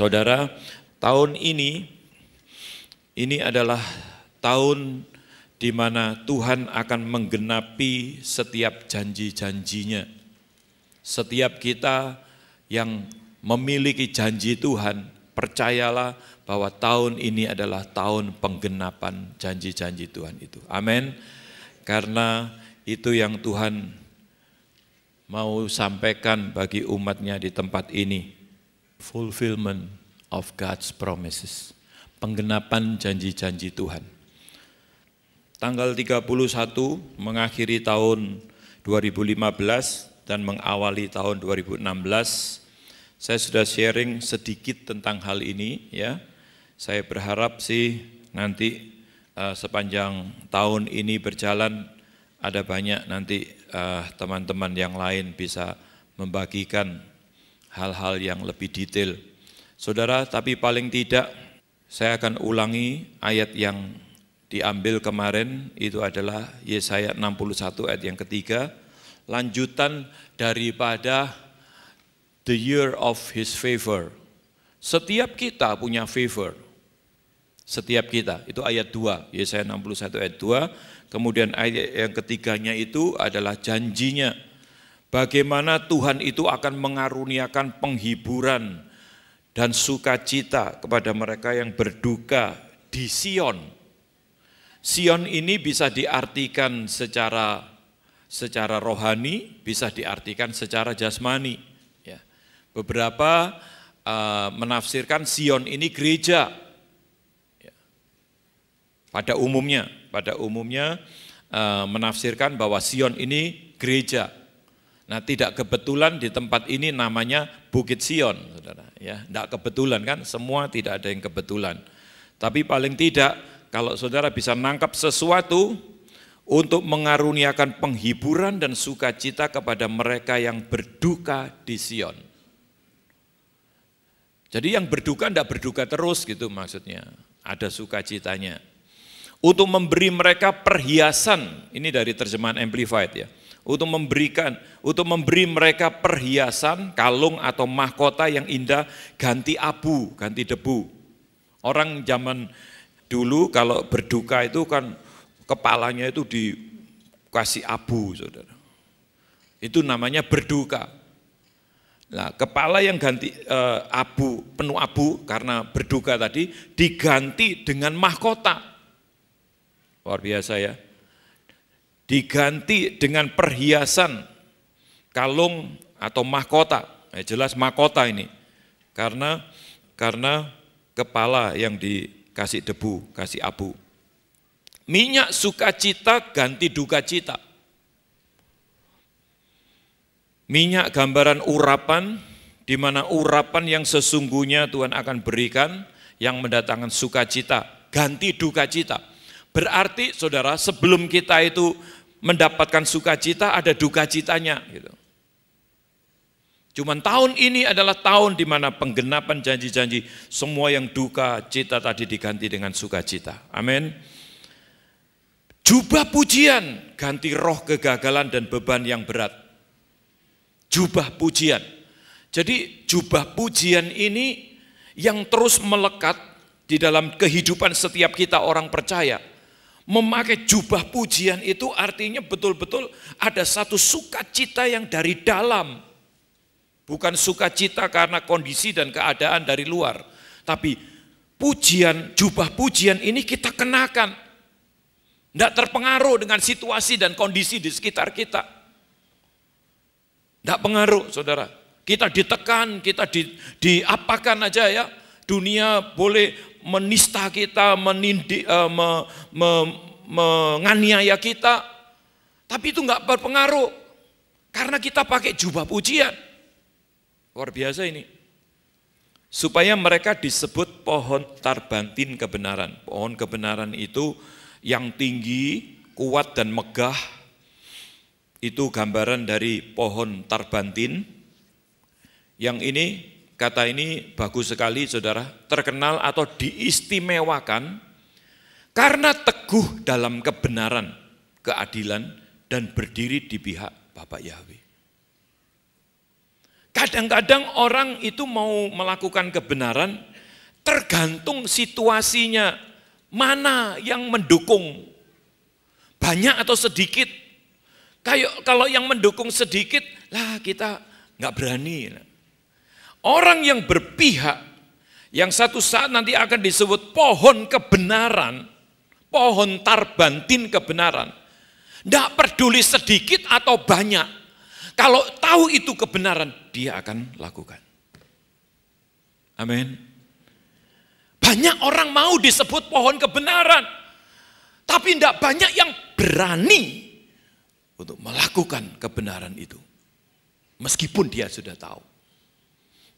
Saudara, tahun ini ini adalah tahun di mana Tuhan akan menggenapi setiap janji-janjinya. Setiap kita yang memiliki janji Tuhan, percayalah bahwa tahun ini adalah tahun penggenapan janji-janji Tuhan itu. Amin. Karena itu yang Tuhan mau sampaikan bagi umatnya di tempat ini. Fulfillment of God's promises. Penggenapan janji-janji Tuhan. Tanggal 31 mengakhiri tahun 2015 dan mengawali tahun 2016. Saya sudah sharing sedikit tentang hal ini ya. Saya berharap sih nanti uh, sepanjang tahun ini berjalan ada banyak nanti teman eh, teman-teman yang lain bisa membagikan hal-hal yang lebih detail Saudara, tapi paling tidak saya akan ulangi ayat yang diambil kemarin itu adalah Yesaya 61 ayat yang ketiga, lanjutan daripada the year of his favor. Setiap kita punya favor. Setiap kita. Itu ayat 2, Yesaya 61 ayat 2. Kemudian ayat yang ketiganya itu adalah janjinya. Bagaimana Tuhan itu akan mengaruniakan penghiburan dan sukacita kepada mereka yang berduka di Sion. Sion ini bisa diartikan secara secara rohani, bisa diartikan secara jasmani. Ya. Beberapa uh, menafsirkan Sion ini gereja. Ya. Pada umumnya, pada umumnya uh, menafsirkan bahwa Sion ini gereja. Nah, tidak kebetulan di tempat ini namanya Bukit Sion, Saudara, ya. Tidak kebetulan kan? Semua tidak ada yang kebetulan. Tapi paling tidak kalau Saudara bisa nangkap sesuatu untuk mengaruniakan penghiburan dan sukacita kepada mereka yang berduka di Sion. Jadi yang berduka tidak berduka terus gitu maksudnya. Ada sukacitanya. Untuk memberi mereka perhiasan, ini dari terjemahan Amplified ya untuk memberikan, untuk memberi mereka perhiasan, kalung atau mahkota yang indah, ganti abu, ganti debu. Orang zaman dulu kalau berduka itu kan kepalanya itu dikasih abu, saudara. Itu namanya berduka. Nah, kepala yang ganti e, abu, penuh abu karena berduka tadi diganti dengan mahkota. Luar biasa ya diganti dengan perhiasan kalung atau mahkota. Eh, jelas mahkota ini. Karena karena kepala yang dikasih debu, kasih abu. Minyak sukacita ganti duka cita. Minyak gambaran urapan, di mana urapan yang sesungguhnya Tuhan akan berikan, yang mendatangkan sukacita, ganti duka cita. Berarti saudara, sebelum kita itu mendapatkan sukacita ada duka citanya gitu. Cuman tahun ini adalah tahun di mana penggenapan janji-janji semua yang duka cita tadi diganti dengan sukacita. Amin. Jubah pujian ganti roh kegagalan dan beban yang berat. Jubah pujian. Jadi jubah pujian ini yang terus melekat di dalam kehidupan setiap kita orang percaya memakai jubah pujian itu artinya betul-betul ada satu sukacita yang dari dalam. Bukan sukacita karena kondisi dan keadaan dari luar. Tapi pujian, jubah pujian ini kita kenakan. Tidak terpengaruh dengan situasi dan kondisi di sekitar kita. Tidak pengaruh, saudara. Kita ditekan, kita di, diapakan aja ya. Dunia boleh menista kita, menindik, uh, eh, me, me, menganiaya kita. Tapi itu nggak berpengaruh karena kita pakai jubah pujian. Luar biasa ini. Supaya mereka disebut pohon tarbantin kebenaran. Pohon kebenaran itu yang tinggi, kuat dan megah. Itu gambaran dari pohon tarbantin. Yang ini Kata ini bagus sekali saudara, terkenal atau diistimewakan karena teguh dalam kebenaran, keadilan, dan berdiri di pihak Bapak Yahweh. Kadang-kadang orang itu mau melakukan kebenaran tergantung situasinya, mana yang mendukung, banyak atau sedikit. Kayak kalau yang mendukung sedikit, lah kita nggak berani. Orang yang berpihak, yang satu saat nanti akan disebut pohon kebenaran, pohon tarbantin kebenaran. Tidak peduli sedikit atau banyak, kalau tahu itu kebenaran, dia akan lakukan. Amin. Banyak orang mau disebut pohon kebenaran, tapi tidak banyak yang berani untuk melakukan kebenaran itu. Meskipun dia sudah tahu.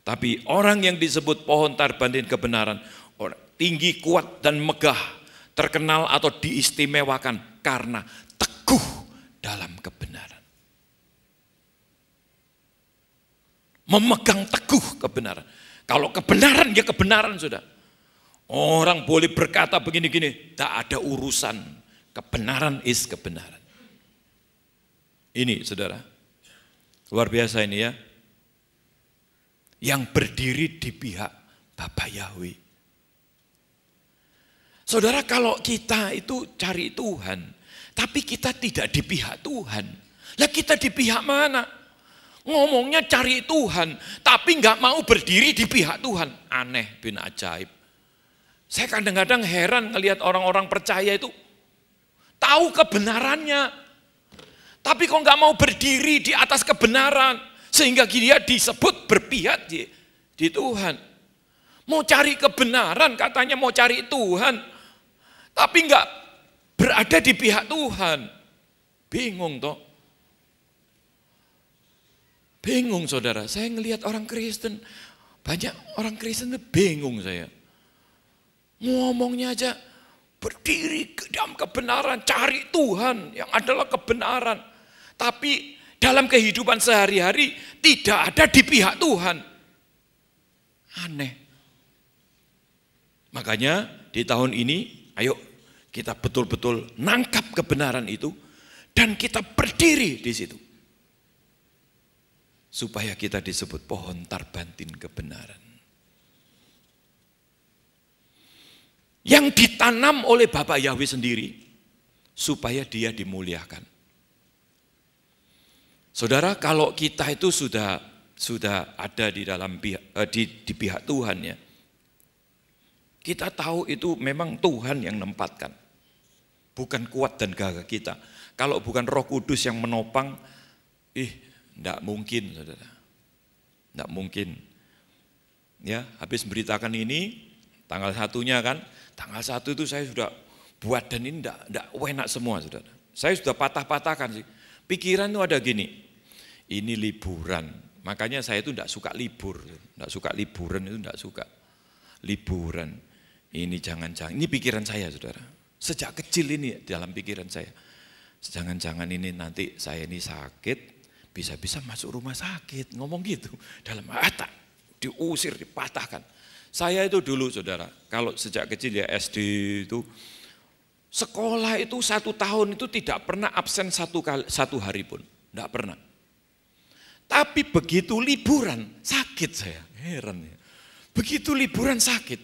Tapi orang yang disebut pohon tarbandin kebenaran, tinggi, kuat, dan megah, terkenal atau diistimewakan karena teguh dalam kebenaran. Memegang teguh kebenaran. Kalau kebenaran, ya kebenaran sudah. Orang boleh berkata begini-gini, tak ada urusan. Kebenaran is kebenaran. Ini saudara, luar biasa ini ya yang berdiri di pihak Bapak Yahweh. Saudara kalau kita itu cari Tuhan, tapi kita tidak di pihak Tuhan. Lah kita di pihak mana? Ngomongnya cari Tuhan, tapi nggak mau berdiri di pihak Tuhan. Aneh bin ajaib. Saya kadang-kadang heran ngelihat orang-orang percaya itu tahu kebenarannya, tapi kok nggak mau berdiri di atas kebenaran. Sehingga dia ya, disebut berpihak di, di Tuhan. Mau cari kebenaran, katanya mau cari Tuhan. Tapi enggak berada di pihak Tuhan. Bingung toh. Bingung saudara, saya ngelihat orang Kristen, banyak orang Kristen itu bingung saya. Ngomongnya aja, berdiri ke dalam kebenaran, cari Tuhan yang adalah kebenaran. Tapi dalam kehidupan sehari-hari tidak ada di pihak Tuhan. Aneh. Makanya di tahun ini, ayo kita betul-betul nangkap kebenaran itu dan kita berdiri di situ. Supaya kita disebut pohon tarbantin kebenaran. Yang ditanam oleh Bapak Yahweh sendiri supaya dia dimuliakan. Saudara, kalau kita itu sudah sudah ada di dalam pihak, eh, di, di pihak Tuhan ya, kita tahu itu memang Tuhan yang menempatkan, bukan kuat dan gagah kita. Kalau bukan Roh Kudus yang menopang, ih, tidak mungkin, saudara, tidak mungkin. Ya, habis beritakan ini, tanggal satunya kan, tanggal satu itu saya sudah buat dan ini tidak enak semua, saudara. Saya sudah patah-patahkan sih Pikiran itu ada gini, ini liburan. Makanya saya itu tidak suka libur, tidak suka liburan itu tidak suka. Liburan, ini jangan-jangan, ini pikiran saya saudara. Sejak kecil ini dalam pikiran saya. Jangan-jangan ini nanti saya ini sakit, bisa-bisa masuk rumah sakit, ngomong gitu. Dalam mata, diusir, dipatahkan. Saya itu dulu saudara, kalau sejak kecil ya SD itu Sekolah itu satu tahun itu tidak pernah absen satu, kali, satu hari pun. Tidak pernah. Tapi begitu liburan, sakit saya. Heran ya. Begitu liburan sakit.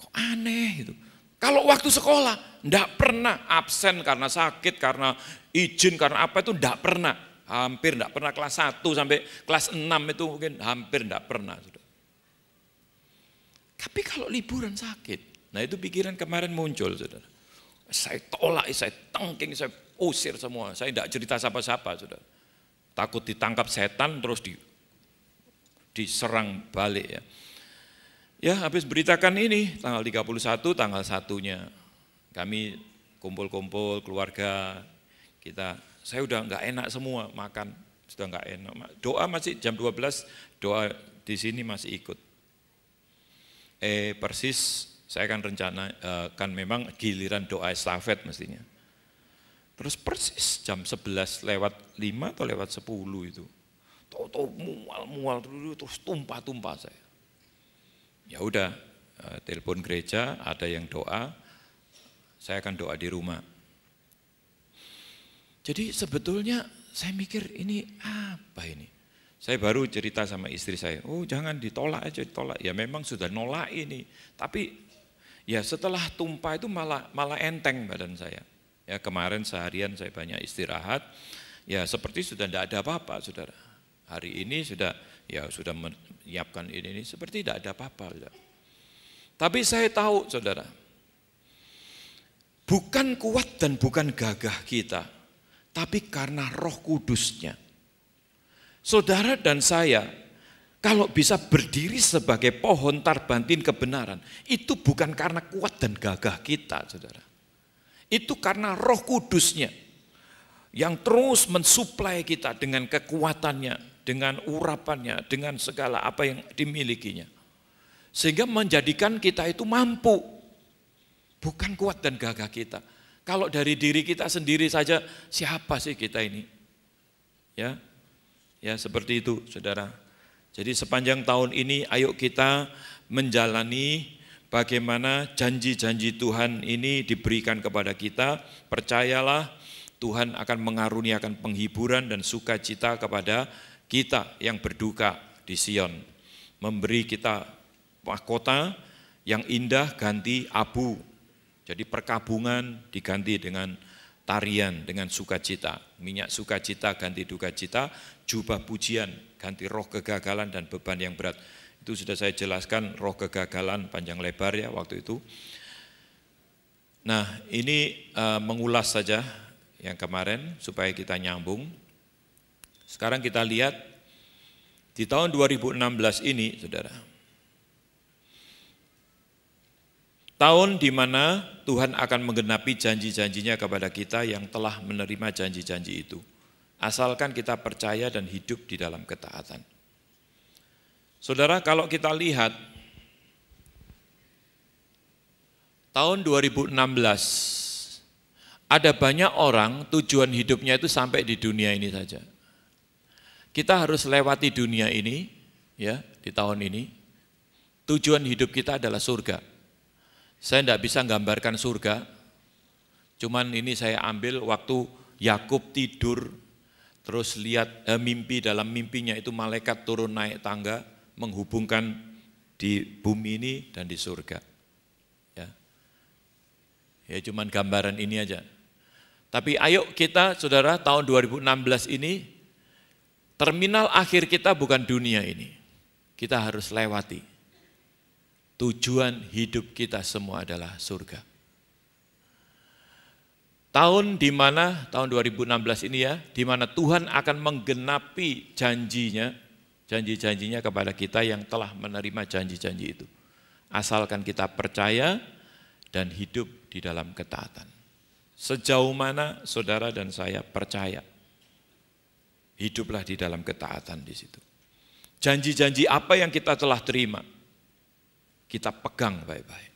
Kok aneh itu. Kalau waktu sekolah, tidak pernah absen karena sakit, karena izin, karena apa itu tidak pernah. Hampir tidak pernah kelas 1 sampai kelas 6 itu mungkin hampir tidak pernah. Tapi kalau liburan sakit, Nah itu pikiran kemarin muncul, saudara. Saya tolak, saya tengking, saya usir semua. Saya tidak cerita siapa-siapa, saudara. Takut ditangkap setan terus di, diserang balik ya. Ya habis beritakan ini tanggal 31, tanggal satunya. Kami kumpul-kumpul keluarga kita. Saya udah nggak enak semua makan, sudah nggak enak. Doa masih jam 12, doa di sini masih ikut. Eh persis saya kan rencana, eh, kan memang giliran doa estafet mestinya. Terus persis jam 11 lewat 5 atau lewat 10 itu. toto mual-mual dulu terus tumpah-tumpah saya. Ya udah, eh, telepon gereja, ada yang doa, saya akan doa di rumah. Jadi sebetulnya saya mikir ini apa ini? Saya baru cerita sama istri saya, oh jangan ditolak aja, ditolak. Ya memang sudah nolak ini, tapi Ya setelah tumpah itu malah malah enteng badan saya. Ya kemarin seharian saya banyak istirahat. Ya seperti sudah tidak ada apa-apa, saudara. Hari ini sudah ya sudah menyiapkan ini ini seperti tidak ada apa-apa. Tapi saya tahu, saudara, bukan kuat dan bukan gagah kita, tapi karena Roh Kudusnya. Saudara dan saya kalau bisa berdiri sebagai pohon tarbantin kebenaran, itu bukan karena kuat dan gagah kita, saudara. Itu karena roh kudusnya yang terus mensuplai kita dengan kekuatannya, dengan urapannya, dengan segala apa yang dimilikinya. Sehingga menjadikan kita itu mampu, bukan kuat dan gagah kita. Kalau dari diri kita sendiri saja, siapa sih kita ini? Ya, ya seperti itu, saudara. Jadi sepanjang tahun ini ayo kita menjalani bagaimana janji-janji Tuhan ini diberikan kepada kita. Percayalah Tuhan akan mengaruniakan penghiburan dan sukacita kepada kita yang berduka di Sion. Memberi kita mahkota yang indah ganti abu. Jadi perkabungan diganti dengan tarian, dengan sukacita. Minyak sukacita ganti duka cita, jubah pujian ganti roh kegagalan dan beban yang berat. Itu sudah saya jelaskan roh kegagalan panjang lebar ya waktu itu. Nah ini uh, mengulas saja yang kemarin supaya kita nyambung. Sekarang kita lihat di tahun 2016 ini saudara. Tahun di mana Tuhan akan menggenapi janji-janjinya kepada kita yang telah menerima janji-janji itu. Asalkan kita percaya dan hidup di dalam ketaatan. Saudara, kalau kita lihat tahun 2016 ada banyak orang tujuan hidupnya itu sampai di dunia ini saja. Kita harus lewati dunia ini ya di tahun ini. Tujuan hidup kita adalah surga. Saya tidak bisa gambarkan surga, cuman ini saya ambil waktu Yakub tidur Terus lihat eh, mimpi dalam mimpinya itu malaikat turun naik tangga menghubungkan di bumi ini dan di surga. Ya. Ya cuman gambaran ini aja. Tapi ayo kita Saudara tahun 2016 ini terminal akhir kita bukan dunia ini. Kita harus lewati. Tujuan hidup kita semua adalah surga. Tahun di mana tahun 2016 ini ya, di mana Tuhan akan menggenapi janjinya, janji-janjinya kepada kita yang telah menerima janji-janji itu. Asalkan kita percaya dan hidup di dalam ketaatan. Sejauh mana saudara dan saya percaya, hiduplah di dalam ketaatan di situ. Janji-janji apa yang kita telah terima, kita pegang baik-baik.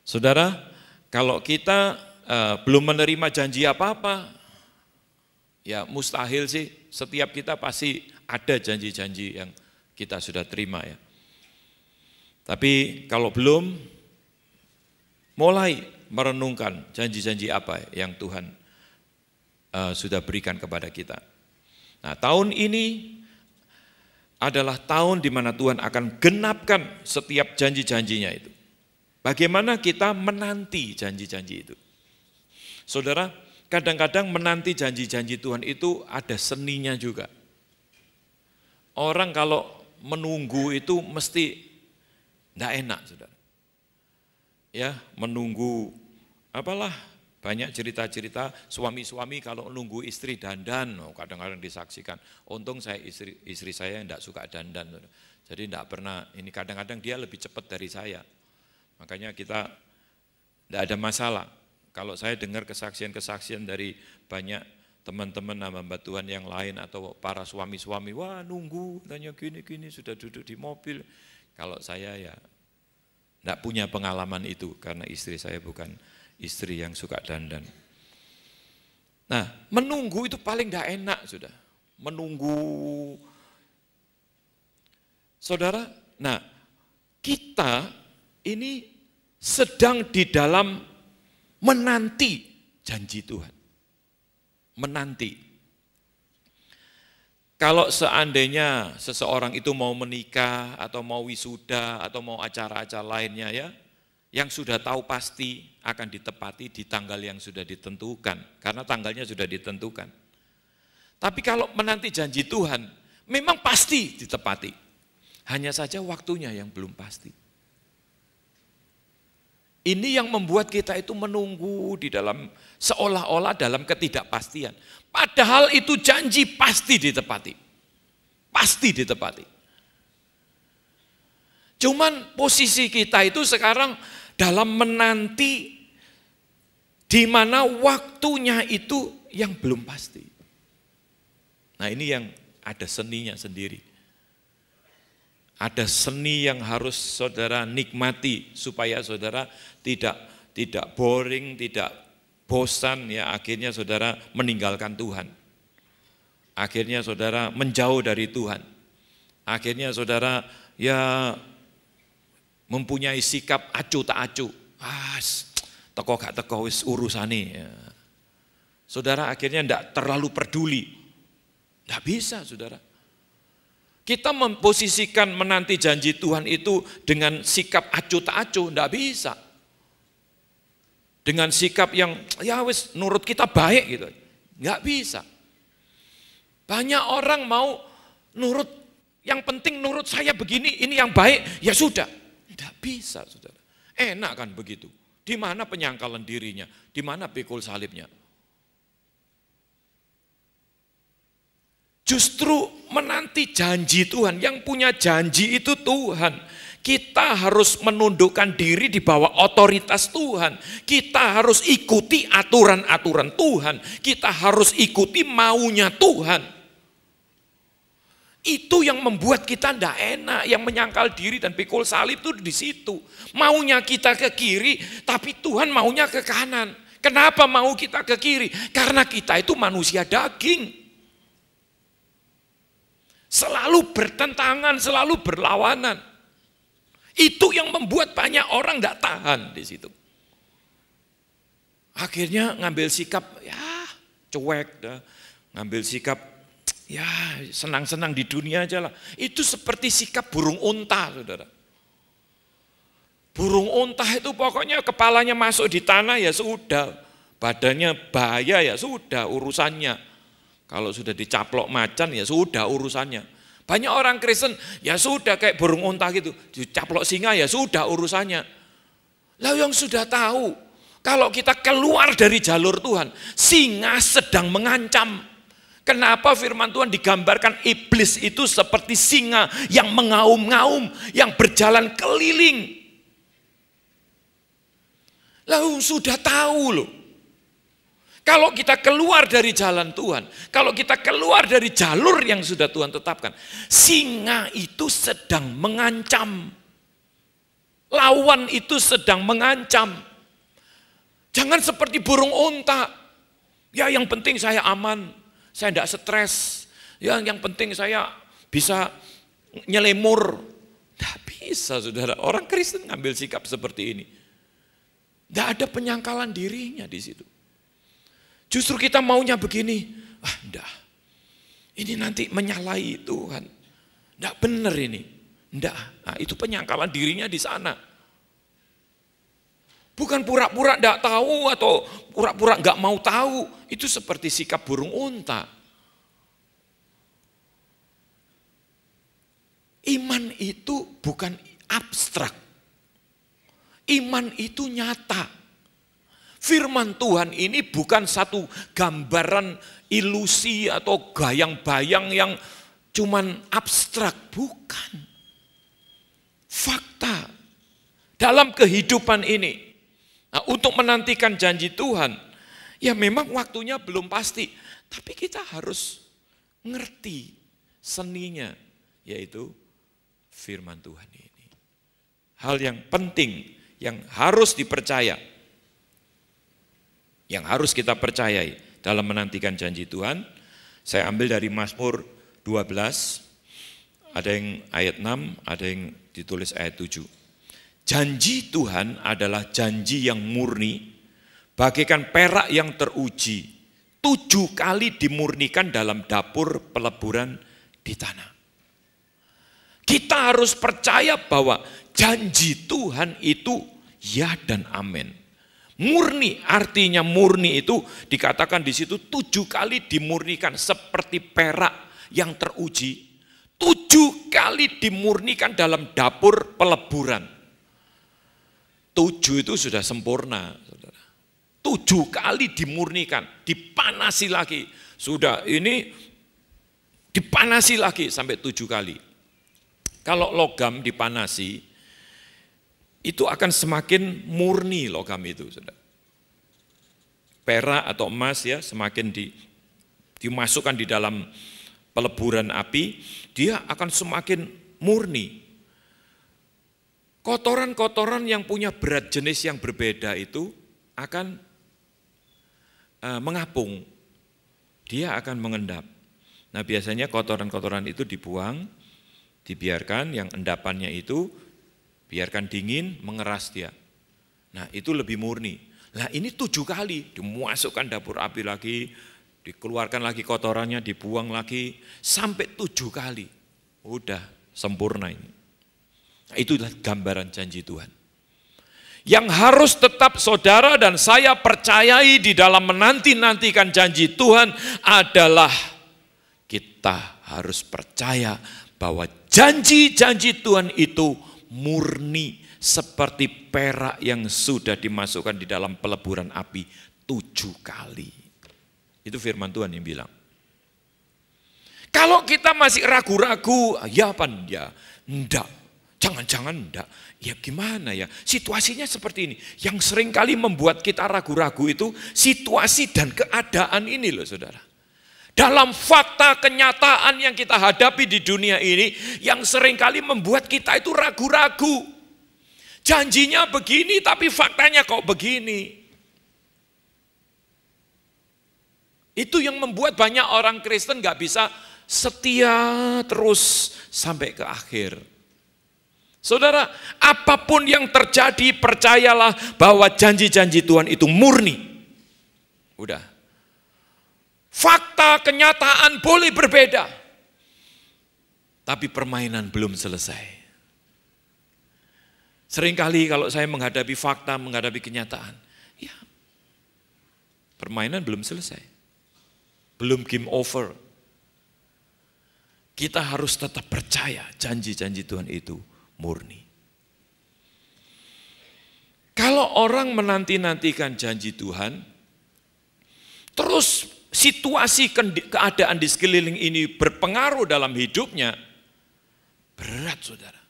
Saudara, kalau kita Eh, belum menerima janji apa-apa, ya mustahil sih, setiap kita pasti ada janji-janji yang kita sudah terima ya. Tapi kalau belum, mulai merenungkan janji-janji apa yang Tuhan uh, sudah berikan kepada kita. Nah tahun ini adalah tahun di mana Tuhan akan genapkan setiap janji-janjinya itu. Bagaimana kita menanti janji-janji itu? Saudara, kadang-kadang menanti janji-janji Tuhan itu ada seninya juga. Orang kalau menunggu itu mesti tidak enak, saudara. Ya, menunggu apalah banyak cerita-cerita suami-suami kalau nunggu istri dandan, oh, kadang-kadang disaksikan. Untung saya istri istri saya tidak suka dandan, jadi tidak pernah. Ini kadang-kadang dia lebih cepat dari saya. Makanya kita tidak ada masalah. Kalau saya dengar kesaksian-kesaksian dari banyak teman-teman -teman, Tuhan yang lain atau para suami-suami, wah nunggu, tanya gini-gini, sudah duduk di mobil. Kalau saya ya tidak punya pengalaman itu karena istri saya bukan istri yang suka dandan. Nah, menunggu itu paling tidak enak sudah. Menunggu. Saudara, nah kita ini sedang di dalam menanti janji Tuhan. Menanti. Kalau seandainya seseorang itu mau menikah atau mau wisuda atau mau acara-acara lainnya ya, yang sudah tahu pasti akan ditepati di tanggal yang sudah ditentukan, karena tanggalnya sudah ditentukan. Tapi kalau menanti janji Tuhan, memang pasti ditepati. Hanya saja waktunya yang belum pasti. Ini yang membuat kita itu menunggu di dalam seolah-olah dalam ketidakpastian. Padahal itu janji pasti ditepati. Pasti ditepati. Cuman posisi kita itu sekarang dalam menanti di mana waktunya itu yang belum pasti. Nah, ini yang ada seninya sendiri. Ada seni yang harus saudara nikmati supaya saudara tidak tidak boring, tidak bosan ya akhirnya saudara meninggalkan Tuhan. Akhirnya saudara menjauh dari Tuhan. Akhirnya saudara ya mempunyai sikap acu tak acu. Ah, teko gak teko wis urusane. Ya. Saudara akhirnya tidak terlalu peduli. Tidak bisa saudara. Kita memposisikan menanti janji Tuhan itu dengan sikap acu tak acu, tidak bisa dengan sikap yang ya wis nurut kita baik gitu. Nggak bisa. Banyak orang mau nurut, yang penting nurut saya begini, ini yang baik, ya sudah. Tidak bisa, saudara. Enak kan begitu. Di mana penyangkalan dirinya? Di mana pikul salibnya? Justru menanti janji Tuhan. Yang punya janji itu Tuhan. Kita harus menundukkan diri di bawah otoritas Tuhan. Kita harus ikuti aturan-aturan Tuhan. Kita harus ikuti maunya Tuhan. Itu yang membuat kita tidak enak, yang menyangkal diri dan pikul salib itu di situ. Maunya kita ke kiri, tapi Tuhan maunya ke kanan. Kenapa mau kita ke kiri? Karena kita itu manusia daging. Selalu bertentangan, selalu berlawanan. Itu yang membuat banyak orang tidak tahan di situ. Akhirnya ngambil sikap, ya cuek, dah. ngambil sikap, ya senang-senang di dunia aja lah. Itu seperti sikap burung unta, saudara. Burung unta itu pokoknya kepalanya masuk di tanah ya sudah, badannya bahaya ya sudah urusannya. Kalau sudah dicaplok macan ya sudah urusannya. Banyak orang Kristen, ya sudah kayak burung unta gitu, caplok singa ya sudah urusannya. lalu yang sudah tahu, kalau kita keluar dari jalur Tuhan, singa sedang mengancam. Kenapa firman Tuhan digambarkan iblis itu seperti singa yang mengaum-ngaum, yang berjalan keliling. Lalu sudah tahu loh. Kalau kita keluar dari jalan Tuhan, kalau kita keluar dari jalur yang sudah Tuhan tetapkan, singa itu sedang mengancam. Lawan itu sedang mengancam. Jangan seperti burung unta. Ya yang penting saya aman, saya tidak stres. Ya yang penting saya bisa nyelemur. Tidak bisa saudara, orang Kristen ngambil sikap seperti ini. Tidak ada penyangkalan dirinya di situ. Justru kita maunya begini. Ah, enggak. Ini nanti menyalahi Tuhan. Enggak benar ini. Enggak. Nah, itu penyangkalan dirinya di sana. Bukan pura-pura enggak tahu atau pura-pura enggak mau tahu. Itu seperti sikap burung unta. Iman itu bukan abstrak. Iman itu nyata. Firman Tuhan ini bukan satu gambaran ilusi atau gayang-bayang yang cuman abstrak, bukan. Fakta dalam kehidupan ini. Nah, untuk menantikan janji Tuhan, ya memang waktunya belum pasti, tapi kita harus ngerti seninya, yaitu firman Tuhan ini. Hal yang penting yang harus dipercaya yang harus kita percayai dalam menantikan janji Tuhan. Saya ambil dari Mazmur 12, ada yang ayat 6, ada yang ditulis ayat 7. Janji Tuhan adalah janji yang murni, bagaikan perak yang teruji, tujuh kali dimurnikan dalam dapur peleburan di tanah. Kita harus percaya bahwa janji Tuhan itu ya dan amin. Murni artinya murni itu dikatakan di situ tujuh kali dimurnikan seperti perak yang teruji. Tujuh kali dimurnikan dalam dapur peleburan. Tujuh itu sudah sempurna. Saudara. Tujuh kali dimurnikan, dipanasi lagi. Sudah ini dipanasi lagi sampai tujuh kali. Kalau logam dipanasi, itu akan semakin murni logam itu, saudara. Perak atau emas ya semakin di, dimasukkan di dalam peleburan api, dia akan semakin murni. Kotoran-kotoran yang punya berat jenis yang berbeda itu akan e, mengapung, dia akan mengendap. Nah biasanya kotoran-kotoran itu dibuang, dibiarkan yang endapannya itu Biarkan dingin, mengeras dia. Nah itu lebih murni. Nah ini tujuh kali, dimasukkan dapur api lagi, dikeluarkan lagi kotorannya, dibuang lagi, sampai tujuh kali. Udah sempurna ini. Nah, itulah gambaran janji Tuhan. Yang harus tetap saudara dan saya percayai di dalam menanti-nantikan janji Tuhan adalah kita harus percaya bahwa janji-janji Tuhan itu murni seperti perak yang sudah dimasukkan di dalam peleburan api tujuh kali. Itu firman Tuhan yang bilang. Kalau kita masih ragu-ragu, ya apa ya? Enggak. Jangan-jangan enggak. Ya gimana ya? Situasinya seperti ini. Yang seringkali membuat kita ragu-ragu itu situasi dan keadaan ini loh saudara. Dalam fakta kenyataan yang kita hadapi di dunia ini, yang seringkali membuat kita itu ragu-ragu. Janjinya begini, tapi faktanya kok begini. Itu yang membuat banyak orang Kristen gak bisa setia terus sampai ke akhir. Saudara, apapun yang terjadi, percayalah bahwa janji-janji Tuhan itu murni. Udah, Fakta kenyataan boleh berbeda. Tapi permainan belum selesai. Seringkali kalau saya menghadapi fakta, menghadapi kenyataan, ya permainan belum selesai. Belum game over. Kita harus tetap percaya janji-janji Tuhan itu murni. Kalau orang menanti-nantikan janji Tuhan, terus situasi keadaan di sekeliling ini berpengaruh dalam hidupnya, berat saudara.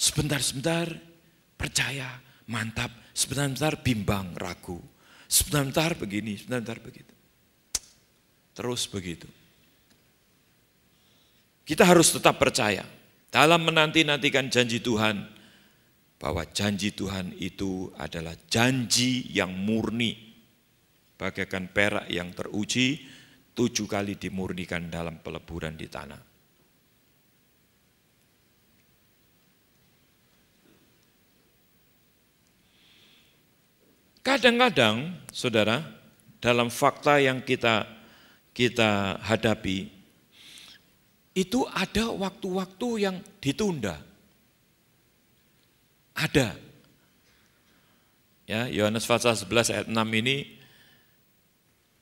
Sebentar-sebentar percaya, mantap. Sebentar-sebentar bimbang, ragu. Sebentar sebentar begini, sebentar sebentar begitu. Terus begitu. Kita harus tetap percaya dalam menanti-nantikan janji Tuhan bahwa janji Tuhan itu adalah janji yang murni, bagaikan perak yang teruji, tujuh kali dimurnikan dalam peleburan di tanah. Kadang-kadang, saudara, dalam fakta yang kita kita hadapi, itu ada waktu-waktu yang ditunda. Ada. Ya, Yohanes pasal 11 ayat 6 ini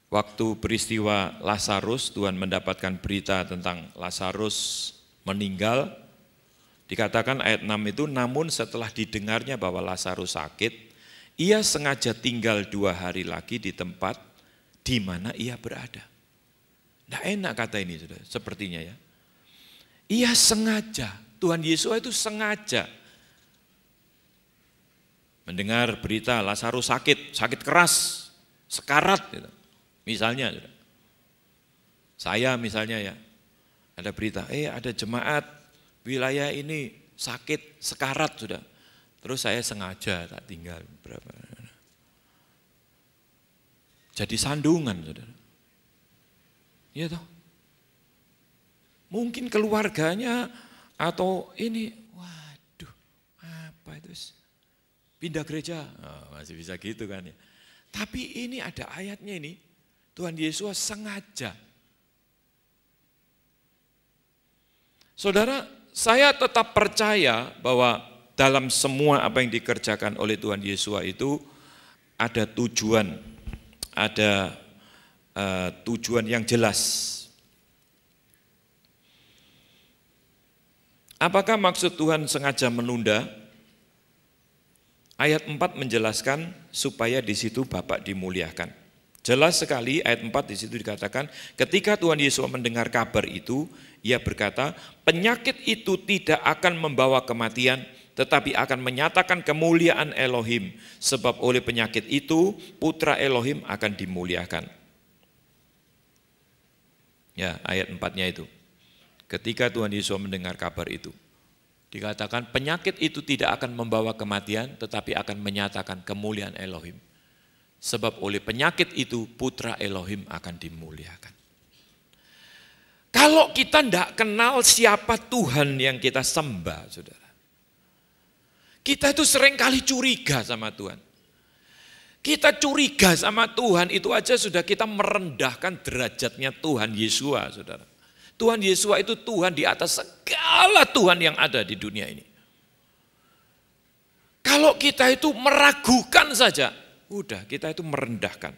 Waktu peristiwa Lazarus, Tuhan mendapatkan berita tentang Lazarus meninggal. Dikatakan ayat 6 itu, namun setelah didengarnya bahwa Lazarus sakit, ia sengaja tinggal dua hari lagi di tempat di mana ia berada. Tidak enak kata ini, sudah sepertinya ya. Ia sengaja, Tuhan Yesus itu sengaja mendengar berita Lazarus sakit, sakit keras, sekarat. Gitu. Misalnya, saya misalnya ya, ada berita, eh ada jemaat wilayah ini sakit sekarat sudah. Terus saya sengaja tak tinggal berapa. Jadi sandungan, saudara. Iya toh. Mungkin keluarganya atau ini, waduh, apa itu? Pindah gereja, oh, masih bisa gitu kan ya. Tapi ini ada ayatnya ini, Tuhan Yesus sengaja. Saudara, saya tetap percaya bahwa dalam semua apa yang dikerjakan oleh Tuhan Yesus itu ada tujuan, ada uh, tujuan yang jelas. Apakah maksud Tuhan sengaja menunda? Ayat 4 menjelaskan supaya di situ Bapak dimuliakan. Jelas sekali ayat 4 di situ dikatakan, ketika Tuhan Yesus mendengar kabar itu, ia berkata, penyakit itu tidak akan membawa kematian, tetapi akan menyatakan kemuliaan Elohim, sebab oleh penyakit itu putra Elohim akan dimuliakan. Ya, ayat 4-nya itu. Ketika Tuhan Yesus mendengar kabar itu, dikatakan penyakit itu tidak akan membawa kematian, tetapi akan menyatakan kemuliaan Elohim. Sebab oleh penyakit itu putra Elohim akan dimuliakan. Kalau kita tidak kenal siapa Tuhan yang kita sembah, saudara. Kita itu sering kali curiga sama Tuhan. Kita curiga sama Tuhan, itu aja sudah kita merendahkan derajatnya Tuhan Yesua, saudara. Tuhan Yesua itu Tuhan di atas segala Tuhan yang ada di dunia ini. Kalau kita itu meragukan saja, udah kita itu merendahkan.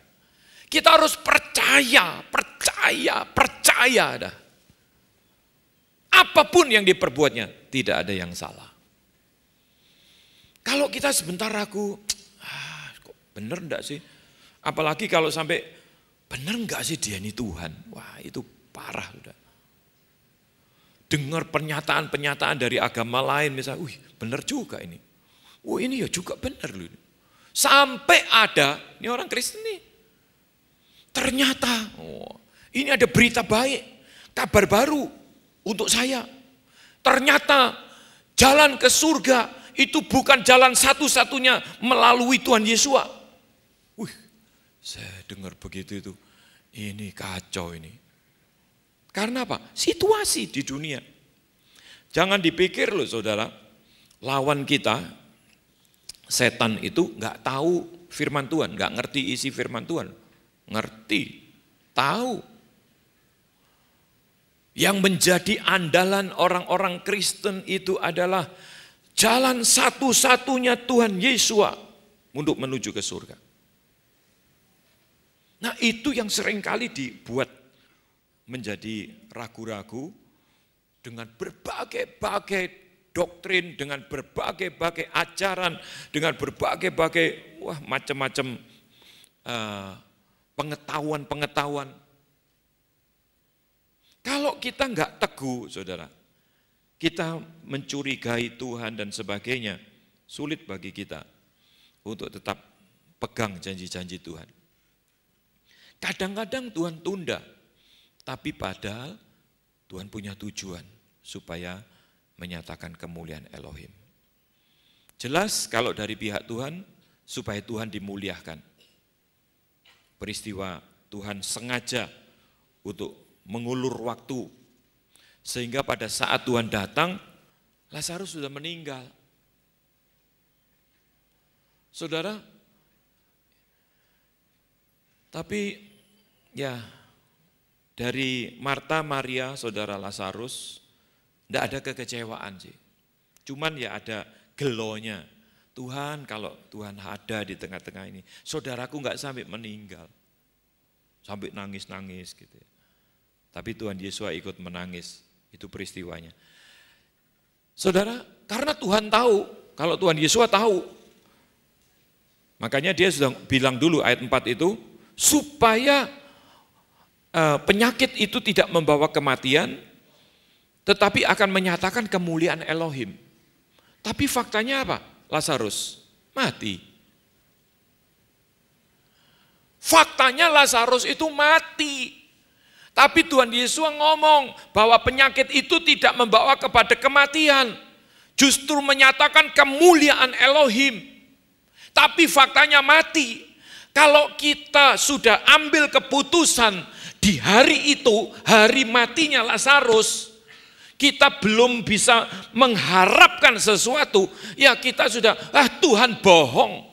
Kita harus percaya, percaya, percaya dah. Apapun yang diperbuatnya, tidak ada yang salah. Kalau kita sebentar ragu, ah, kok bener enggak sih? Apalagi kalau sampai bener enggak sih dia ini Tuhan? Wah itu parah udah Dengar pernyataan-pernyataan dari agama lain misalnya, wih bener juga ini. Oh ini ya juga bener loh. ini Sampai ada, ini orang Kristen nih, ternyata oh, ini ada berita baik, kabar baru untuk saya. Ternyata jalan ke surga itu bukan jalan satu-satunya melalui Tuhan Yesus. Wih, saya dengar begitu itu. Ini kacau ini. Karena apa? Situasi di dunia. Jangan dipikir loh saudara, lawan kita setan itu nggak tahu firman Tuhan, nggak ngerti isi firman Tuhan. Ngerti, tahu. Yang menjadi andalan orang-orang Kristen itu adalah jalan satu-satunya Tuhan Yesus untuk menuju ke surga. Nah itu yang seringkali dibuat menjadi ragu-ragu dengan berbagai-bagai doktrin, dengan berbagai-bagai ajaran, dengan berbagai-bagai wah macam-macam uh, pengetahuan-pengetahuan. Kalau kita nggak teguh, saudara, kita mencurigai Tuhan dan sebagainya, sulit bagi kita untuk tetap pegang janji-janji Tuhan. Kadang-kadang Tuhan tunda, tapi padahal Tuhan punya tujuan supaya menyatakan kemuliaan Elohim. Jelas kalau dari pihak Tuhan, supaya Tuhan dimuliakan. Peristiwa Tuhan sengaja untuk mengulur waktu, sehingga pada saat Tuhan datang, Lazarus sudah meninggal. Saudara, tapi ya dari Marta, Maria, saudara Lazarus, tidak ada kekecewaan sih. Cuman ya ada gelonya. Tuhan kalau Tuhan ada di tengah-tengah ini, saudaraku nggak sampai meninggal. Sampai nangis-nangis gitu ya. Tapi Tuhan Yesus ikut menangis. Itu peristiwanya. Saudara, karena Tuhan tahu, kalau Tuhan Yesus tahu, makanya dia sudah bilang dulu ayat 4 itu, supaya eh, penyakit itu tidak membawa kematian, tetapi akan menyatakan kemuliaan Elohim. Tapi faktanya apa? Lazarus mati. Faktanya Lazarus itu mati. Tapi Tuhan Yesus ngomong bahwa penyakit itu tidak membawa kepada kematian. Justru menyatakan kemuliaan Elohim. Tapi faktanya mati. Kalau kita sudah ambil keputusan di hari itu, hari matinya Lazarus, kita belum bisa mengharapkan sesuatu, ya kita sudah, ah Tuhan bohong.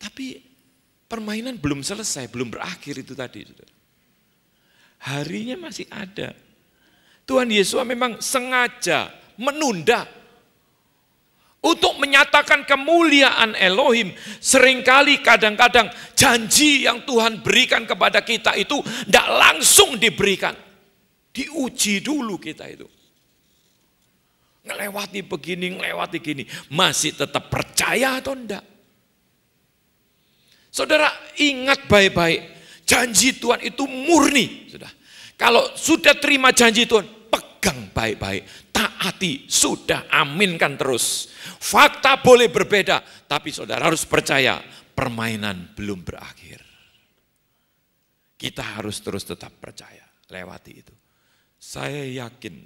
Tapi permainan belum selesai, belum berakhir itu tadi. Harinya masih ada. Tuhan Yesus memang sengaja menunda untuk menyatakan kemuliaan Elohim. Seringkali kadang-kadang janji yang Tuhan berikan kepada kita itu tidak langsung diberikan Diuji dulu kita itu. Ngelewati begini, ngelewati gini. Masih tetap percaya atau enggak? Saudara ingat baik-baik. Janji Tuhan itu murni. Sudah. Kalau sudah terima janji Tuhan, pegang baik-baik. Taati, sudah aminkan terus. Fakta boleh berbeda, tapi saudara harus percaya permainan belum berakhir. Kita harus terus tetap percaya, lewati itu. Saya yakin.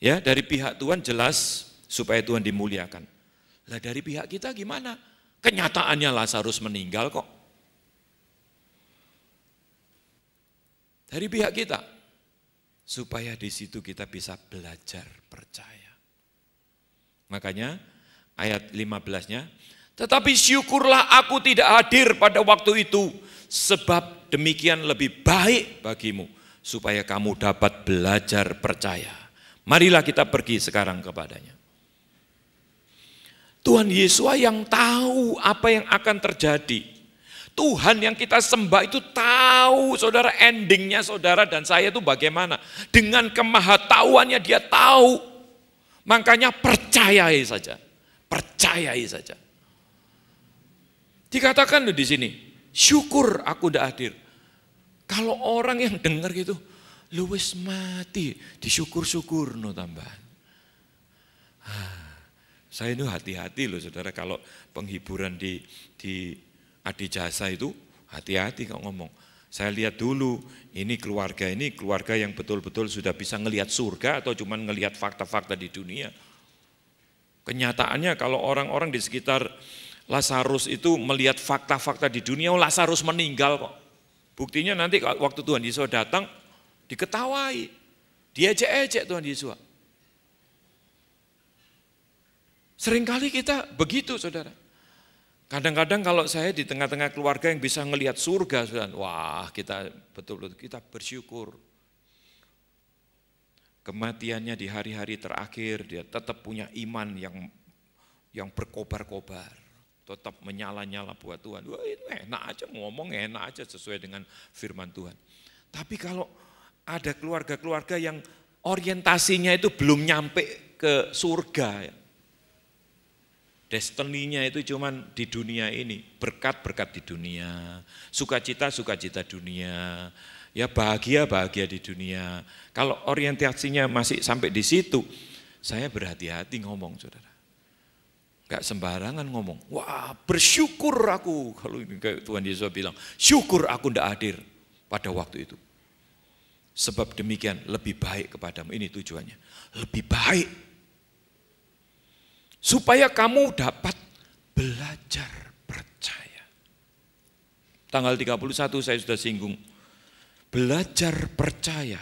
Ya, dari pihak Tuhan jelas supaya Tuhan dimuliakan. Lah dari pihak kita gimana? Kenyataannya Lazarus meninggal kok. Dari pihak kita supaya di situ kita bisa belajar percaya. Makanya ayat 15-nya, tetapi syukurlah aku tidak hadir pada waktu itu sebab demikian lebih baik bagimu supaya kamu dapat belajar percaya. Marilah kita pergi sekarang kepadanya. Tuhan Yesus yang tahu apa yang akan terjadi. Tuhan yang kita sembah itu tahu saudara endingnya saudara dan saya itu bagaimana. Dengan kemahatauannya dia tahu. Makanya percayai saja. Percayai saja. Dikatakan di sini, syukur aku tidak hadir. Kalau orang yang dengar gitu, luwes mati, disyukur-syukur no tambahan. Ah, saya ini hati-hati loh saudara kalau penghiburan di di adi jasa itu hati-hati kalau ngomong. Saya lihat dulu ini keluarga ini keluarga yang betul-betul sudah bisa ngelihat surga atau cuman ngelihat fakta-fakta di dunia. Kenyataannya kalau orang-orang di sekitar Lazarus itu melihat fakta-fakta di dunia, oh, Lazarus meninggal kok. Buktinya nanti waktu Tuhan Yesus datang, diketawai. Diejek-ejek Tuhan Yesus. Seringkali kita begitu saudara. Kadang-kadang kalau saya di tengah-tengah keluarga yang bisa melihat surga, saudara, wah kita betul-betul kita bersyukur. Kematiannya di hari-hari terakhir dia tetap punya iman yang yang berkobar-kobar tetap menyala-nyala buat Tuhan. Wah, itu enak aja ngomong, enak aja sesuai dengan firman Tuhan. Tapi kalau ada keluarga-keluarga yang orientasinya itu belum nyampe ke surga, ya. destininya itu cuman di dunia ini, berkat-berkat di dunia, sukacita-sukacita dunia, ya bahagia-bahagia di dunia. Kalau orientasinya masih sampai di situ, saya berhati-hati ngomong, saudara. Gak sembarangan ngomong, wah bersyukur aku. Kalau kayak Tuhan Yesus bilang, syukur aku ndak hadir pada waktu itu. Sebab demikian lebih baik kepadamu. Ini tujuannya. Lebih baik. Supaya kamu dapat belajar percaya. Tanggal 31 saya sudah singgung. Belajar percaya.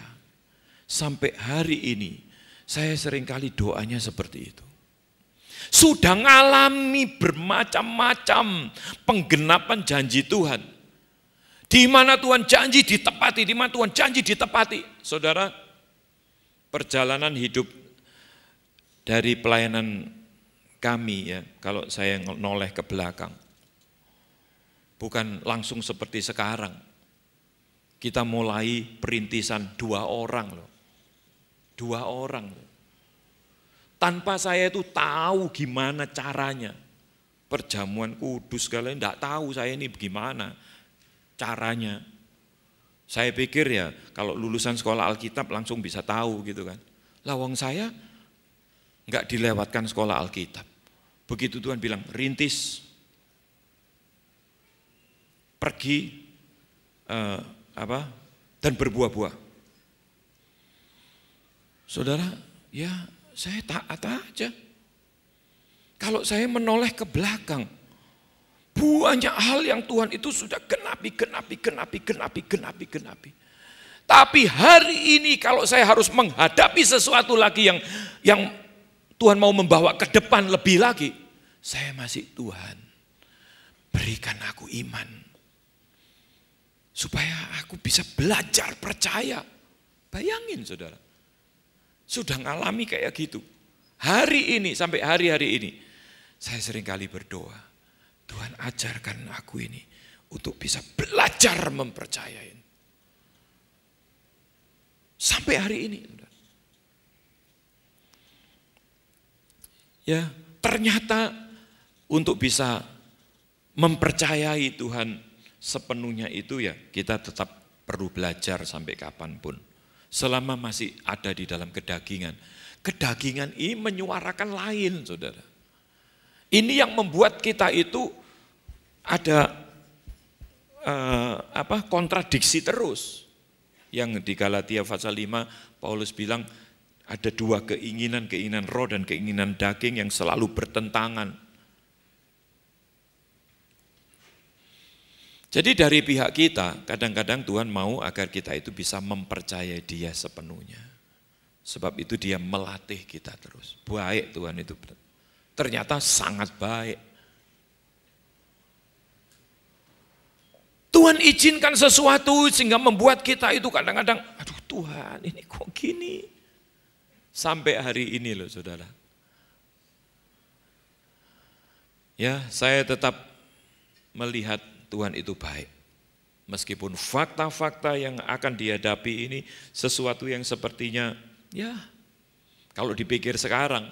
Sampai hari ini saya seringkali doanya seperti itu. Sudah ngalami bermacam-macam penggenapan janji Tuhan. Di mana Tuhan janji ditepati, di mana Tuhan janji ditepati. Saudara, perjalanan hidup dari pelayanan kami ya, kalau saya noleh ke belakang. Bukan langsung seperti sekarang. Kita mulai perintisan dua orang loh. Dua orang loh tanpa saya itu tahu gimana caranya. Perjamuan kudus kalian tidak tahu saya ini gimana caranya. Saya pikir ya kalau lulusan sekolah Alkitab langsung bisa tahu gitu kan. Lawang saya nggak dilewatkan sekolah Alkitab. Begitu Tuhan bilang, rintis, pergi, eh, apa, dan berbuah-buah. Saudara, ya saya taat aja. Kalau saya menoleh ke belakang, banyak hal yang Tuhan itu sudah genapi, genapi, genapi, genapi, genapi, genapi. Tapi hari ini kalau saya harus menghadapi sesuatu lagi yang yang Tuhan mau membawa ke depan lebih lagi, saya masih Tuhan. Berikan aku iman. Supaya aku bisa belajar percaya. Bayangin saudara sudah ngalami kayak gitu. Hari ini sampai hari-hari ini saya sering kali berdoa, Tuhan ajarkan aku ini untuk bisa belajar mempercayai. Sampai hari ini. Ya, ternyata untuk bisa mempercayai Tuhan sepenuhnya itu ya kita tetap perlu belajar sampai kapanpun selama masih ada di dalam kedagingan. Kedagingan ini menyuarakan lain, saudara. Ini yang membuat kita itu ada eh, apa kontradiksi terus. Yang di Galatia pasal 5 Paulus bilang ada dua keinginan, keinginan roh dan keinginan daging yang selalu bertentangan. Jadi dari pihak kita, kadang-kadang Tuhan mau agar kita itu bisa mempercayai dia sepenuhnya. Sebab itu dia melatih kita terus. Baik Tuhan itu. Ternyata sangat baik. Tuhan izinkan sesuatu sehingga membuat kita itu kadang-kadang, aduh Tuhan ini kok gini. Sampai hari ini loh saudara. Ya saya tetap melihat Tuhan itu baik. Meskipun fakta-fakta yang akan dihadapi ini sesuatu yang sepertinya ya kalau dipikir sekarang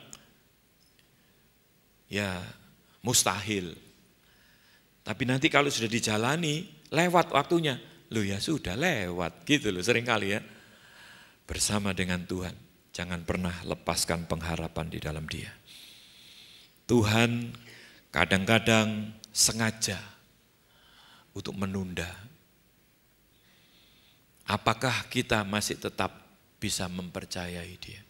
ya mustahil. Tapi nanti kalau sudah dijalani lewat waktunya, lo ya sudah lewat gitu loh sering kali ya. Bersama dengan Tuhan, jangan pernah lepaskan pengharapan di dalam Dia. Tuhan kadang-kadang sengaja untuk menunda. Apakah kita masih tetap bisa mempercayai dia?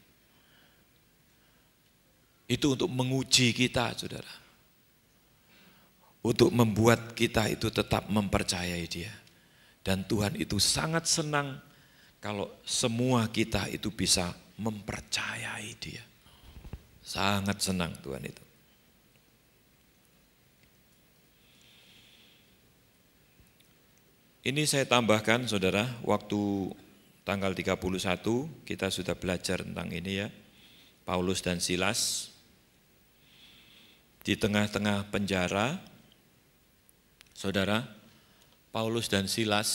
Itu untuk menguji kita, saudara. Untuk membuat kita itu tetap mempercayai dia. Dan Tuhan itu sangat senang kalau semua kita itu bisa mempercayai dia. Sangat senang Tuhan itu. Ini saya tambahkan saudara, waktu tanggal 31 kita sudah belajar tentang ini ya, Paulus dan Silas di tengah-tengah penjara, saudara, Paulus dan Silas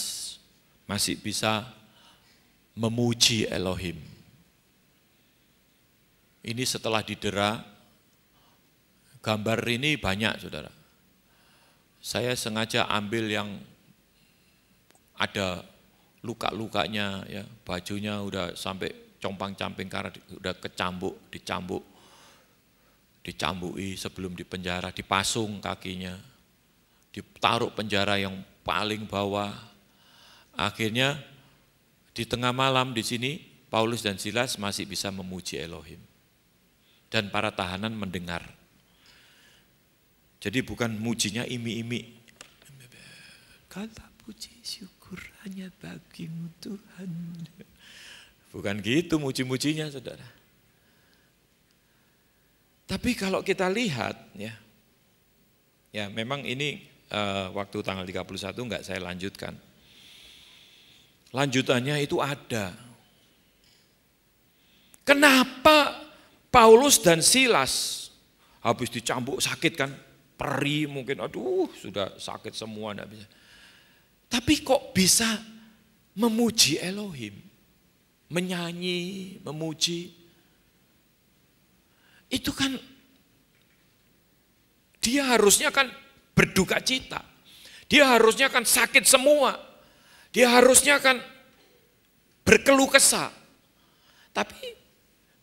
masih bisa memuji Elohim. Ini setelah didera, gambar ini banyak saudara. Saya sengaja ambil yang ada luka-lukanya ya bajunya udah sampai compang-camping karena udah kecambuk dicambuk dicambui sebelum dipenjara dipasung kakinya ditaruh penjara yang paling bawah akhirnya di tengah malam di sini Paulus dan Silas masih bisa memuji Elohim dan para tahanan mendengar jadi bukan mujinya imi-imi kata puji syukur hanya bagimu Tuhan. Bukan gitu muji-mujinya saudara. Tapi kalau kita lihat ya, ya memang ini uh, waktu tanggal 31 nggak saya lanjutkan. Lanjutannya itu ada. Kenapa Paulus dan Silas habis dicambuk sakit kan, peri mungkin, aduh sudah sakit semua enggak bisa. Tapi kok bisa memuji Elohim? Menyanyi, memuji. Itu kan dia harusnya kan berduka cita. Dia harusnya kan sakit semua. Dia harusnya kan berkeluh kesah. Tapi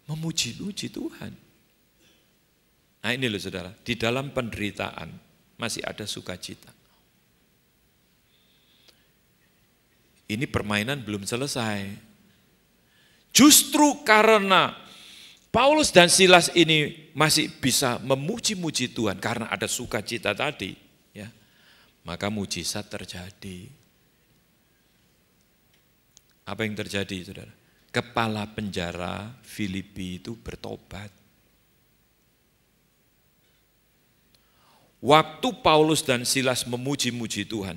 memuji-muji Tuhan. Nah ini loh saudara, di dalam penderitaan masih ada sukacita. ini permainan belum selesai. Justru karena Paulus dan Silas ini masih bisa memuji-muji Tuhan karena ada sukacita tadi, ya. Maka mujizat terjadi. Apa yang terjadi, Saudara? Kepala penjara Filipi itu bertobat. Waktu Paulus dan Silas memuji-muji Tuhan,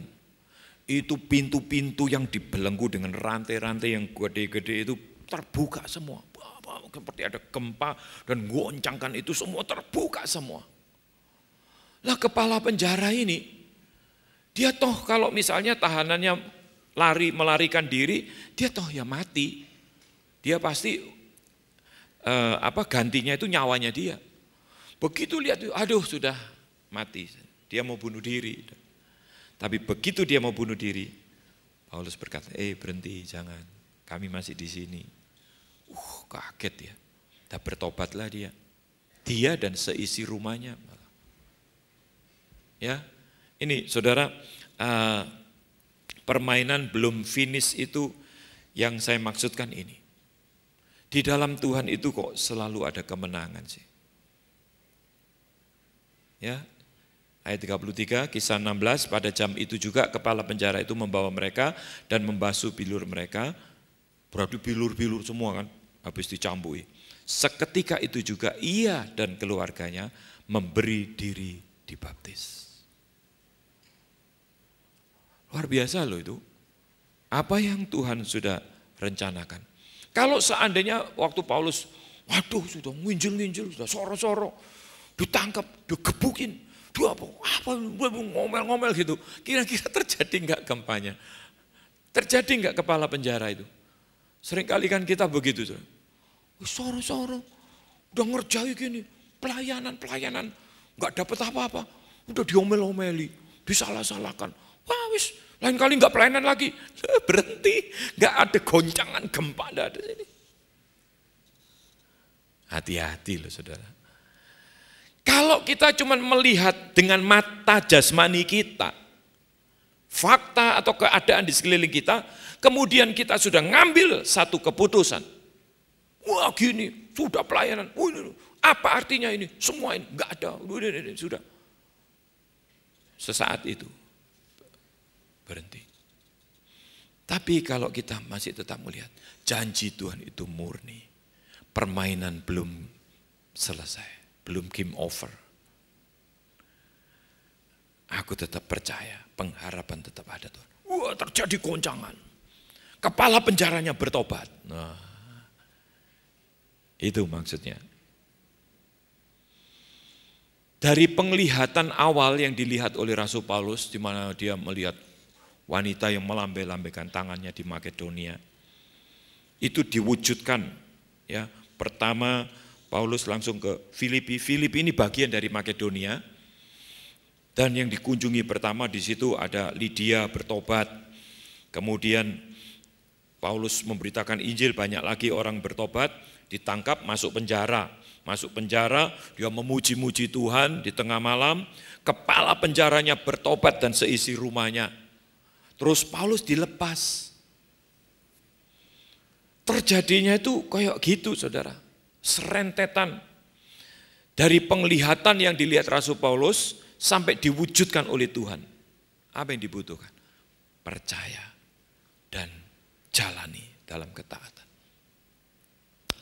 itu pintu-pintu yang dibelenggu dengan rantai-rantai yang gede-gede itu terbuka semua. Seperti ada gempa dan goncangkan itu semua terbuka semua. Lah kepala penjara ini, dia toh kalau misalnya tahanannya lari melarikan diri, dia toh ya mati. Dia pasti eh, apa gantinya itu nyawanya dia. Begitu lihat, aduh sudah mati, dia mau bunuh diri. Tapi begitu dia mau bunuh diri, Paulus berkata, eh berhenti, jangan, kami masih di sini. Uh, kaget ya, dan bertobatlah dia. Dia dan seisi rumahnya. Ya, ini saudara, uh, permainan belum finish itu yang saya maksudkan ini. Di dalam Tuhan itu kok selalu ada kemenangan sih. Ya, Ayat 33, kisah 16, pada jam itu juga kepala penjara itu membawa mereka dan membasuh bilur mereka. Berarti bilur-bilur semua kan, habis dicambui Seketika itu juga ia dan keluarganya memberi diri dibaptis. Luar biasa loh itu. Apa yang Tuhan sudah rencanakan. Kalau seandainya waktu Paulus, waduh sudah nginjil-nginjil, sudah soro-soro, ditangkap, digebukin, dua apa, apa ngomel-ngomel gitu. Kira-kira terjadi nggak gempanya? Terjadi nggak kepala penjara itu? Seringkali kan kita begitu. tuh Soro-soro, udah ngerjai gini, pelayanan-pelayanan, nggak dapet apa-apa. Udah diomel-omeli, disalah-salahkan. Wah wis, lain kali nggak pelayanan lagi. Berhenti, nggak ada goncangan gempa, ada ada sini Hati-hati loh saudara. Kalau kita cuma melihat dengan mata jasmani kita, fakta atau keadaan di sekeliling kita, kemudian kita sudah ngambil satu keputusan. Wah gini, sudah pelayanan. Wah, ini, apa artinya ini? Semua ini, enggak ada. Sudah. Sesaat itu, berhenti. Tapi kalau kita masih tetap melihat, janji Tuhan itu murni. Permainan belum selesai belum game over. Aku tetap percaya, pengharapan tetap ada Tuhan. Wah terjadi goncangan. Kepala penjaranya bertobat. Nah, itu maksudnya. Dari penglihatan awal yang dilihat oleh Rasul Paulus, di mana dia melihat wanita yang melambai-lambaikan tangannya di Makedonia, itu diwujudkan. Ya, pertama Paulus langsung ke Filipi. Filipi ini bagian dari Makedonia. Dan yang dikunjungi pertama di situ ada Lydia bertobat. Kemudian Paulus memberitakan Injil banyak lagi orang bertobat, ditangkap masuk penjara. Masuk penjara, dia memuji-muji Tuhan di tengah malam, kepala penjaranya bertobat dan seisi rumahnya. Terus Paulus dilepas. Terjadinya itu kayak gitu saudara serentetan dari penglihatan yang dilihat Rasul Paulus sampai diwujudkan oleh Tuhan. Apa yang dibutuhkan? Percaya dan jalani dalam ketaatan.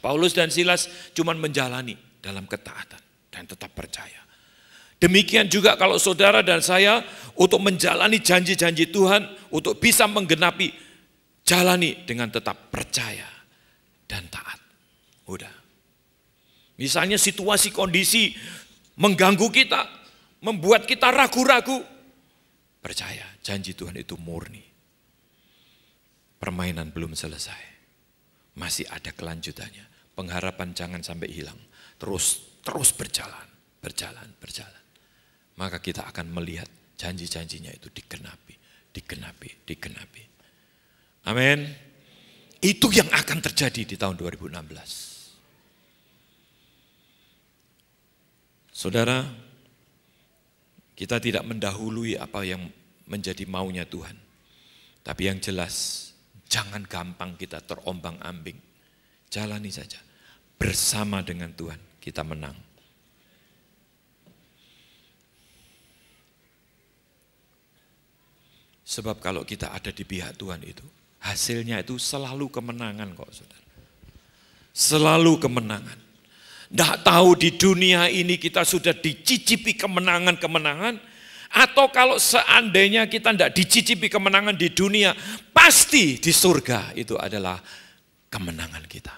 Paulus dan Silas cuma menjalani dalam ketaatan dan tetap percaya. Demikian juga kalau saudara dan saya untuk menjalani janji-janji Tuhan, untuk bisa menggenapi, jalani dengan tetap percaya dan taat. Udah. Misalnya situasi kondisi mengganggu kita, membuat kita ragu-ragu. Percaya, janji Tuhan itu murni. Permainan belum selesai. Masih ada kelanjutannya. Pengharapan jangan sampai hilang. Terus terus berjalan, berjalan, berjalan. Maka kita akan melihat janji-janjinya itu dikenapi, dikenapi, dikenapi. Amin. Itu yang akan terjadi di tahun 2016. Saudara, kita tidak mendahului apa yang menjadi maunya Tuhan. Tapi yang jelas, jangan gampang kita terombang-ambing. Jalani saja. Bersama dengan Tuhan, kita menang. Sebab kalau kita ada di pihak Tuhan itu, hasilnya itu selalu kemenangan kok saudara. Selalu kemenangan. Tidak tahu di dunia ini kita sudah dicicipi kemenangan-kemenangan. Atau kalau seandainya kita tidak dicicipi kemenangan di dunia, pasti di surga itu adalah kemenangan kita.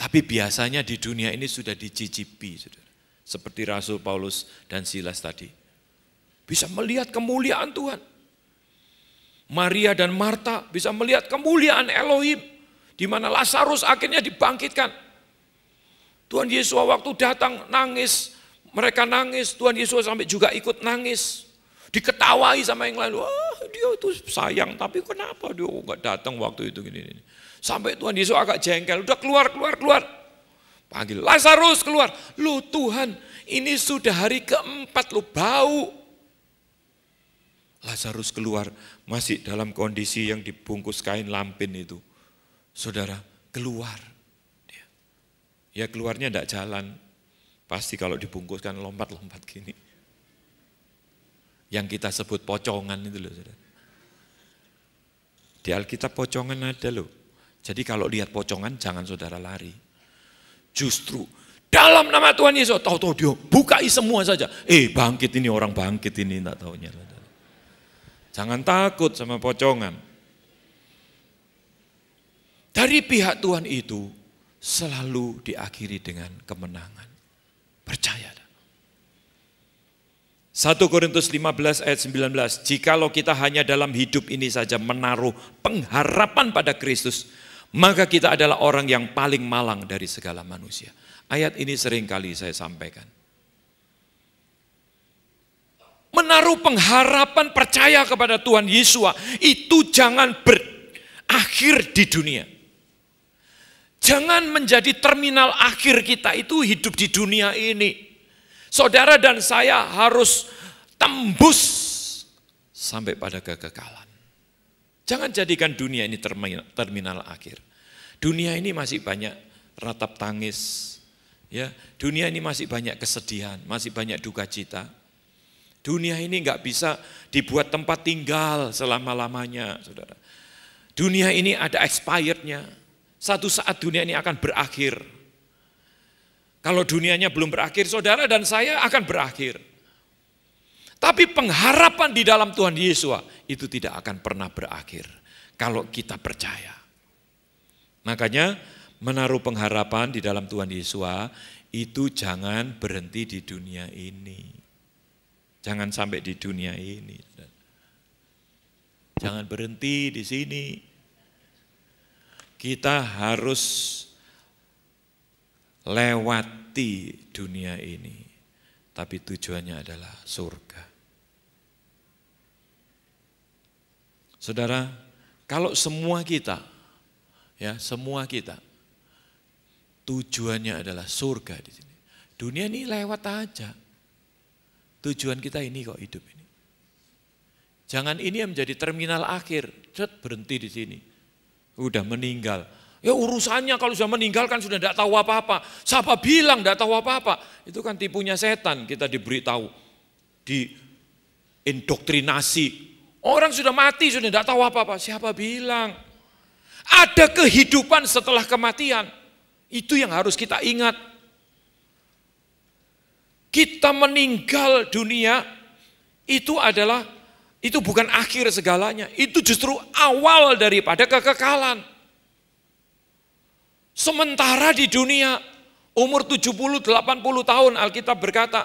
Tapi biasanya di dunia ini sudah dicicipi, saudara. Seperti Rasul Paulus dan Silas tadi. Bisa melihat kemuliaan Tuhan. Maria dan Marta bisa melihat kemuliaan Elohim. Di mana Lazarus akhirnya dibangkitkan. Tuhan Yesus waktu datang nangis, mereka nangis, Tuhan Yesus sampai juga ikut nangis. Diketawai sama yang lain, wah dia itu sayang, tapi kenapa dia nggak datang waktu itu gini, gini. Sampai Tuhan Yesus agak jengkel, udah keluar, keluar, keluar. Panggil Lazarus keluar. Lu Tuhan, ini sudah hari keempat lu bau. Lazarus keluar masih dalam kondisi yang dibungkus kain lampin itu. Saudara, keluar ya keluarnya tidak jalan. Pasti kalau dibungkus kan lompat-lompat gini. Yang kita sebut pocongan itu loh. Saudara. Di Alkitab pocongan ada loh. Jadi kalau lihat pocongan jangan saudara lari. Justru dalam nama Tuhan Yesus, tahu-tahu dia bukai semua saja. Eh bangkit ini orang bangkit ini, tak tahunya. Jangan takut sama pocongan. Dari pihak Tuhan itu, selalu diakhiri dengan kemenangan. Percaya. 1 Korintus 15 ayat 19, jikalau kita hanya dalam hidup ini saja menaruh pengharapan pada Kristus, maka kita adalah orang yang paling malang dari segala manusia. Ayat ini sering kali saya sampaikan. Menaruh pengharapan percaya kepada Tuhan Yesus itu jangan berakhir di dunia Jangan menjadi terminal akhir kita itu hidup di dunia ini. Saudara dan saya harus tembus sampai pada kekekalan. Jangan jadikan dunia ini terminal, akhir. Dunia ini masih banyak ratap tangis. Ya, dunia ini masih banyak kesedihan, masih banyak duka cita. Dunia ini nggak bisa dibuat tempat tinggal selama-lamanya, saudara. Dunia ini ada expirednya. Satu saat dunia ini akan berakhir. Kalau dunianya belum berakhir, saudara dan saya akan berakhir. Tapi pengharapan di dalam Tuhan Yesus itu tidak akan pernah berakhir kalau kita percaya. Makanya menaruh pengharapan di dalam Tuhan Yesus itu jangan berhenti di dunia ini. Jangan sampai di dunia ini. Jangan berhenti di sini kita harus lewati dunia ini, tapi tujuannya adalah surga. Saudara, kalau semua kita, ya semua kita, tujuannya adalah surga di sini. Dunia ini lewat aja. Tujuan kita ini kok hidup ini. Jangan ini yang menjadi terminal akhir. Cet, berhenti di sini udah meninggal. Ya urusannya kalau sudah meninggal kan sudah tidak tahu apa-apa. Siapa bilang tidak tahu apa-apa? Itu kan tipunya setan kita diberitahu. Di indoktrinasi. Orang sudah mati, sudah tidak tahu apa-apa. Siapa bilang? Ada kehidupan setelah kematian. Itu yang harus kita ingat. Kita meninggal dunia itu adalah itu bukan akhir segalanya, itu justru awal daripada kekekalan. Sementara di dunia umur 70 80 tahun Alkitab berkata,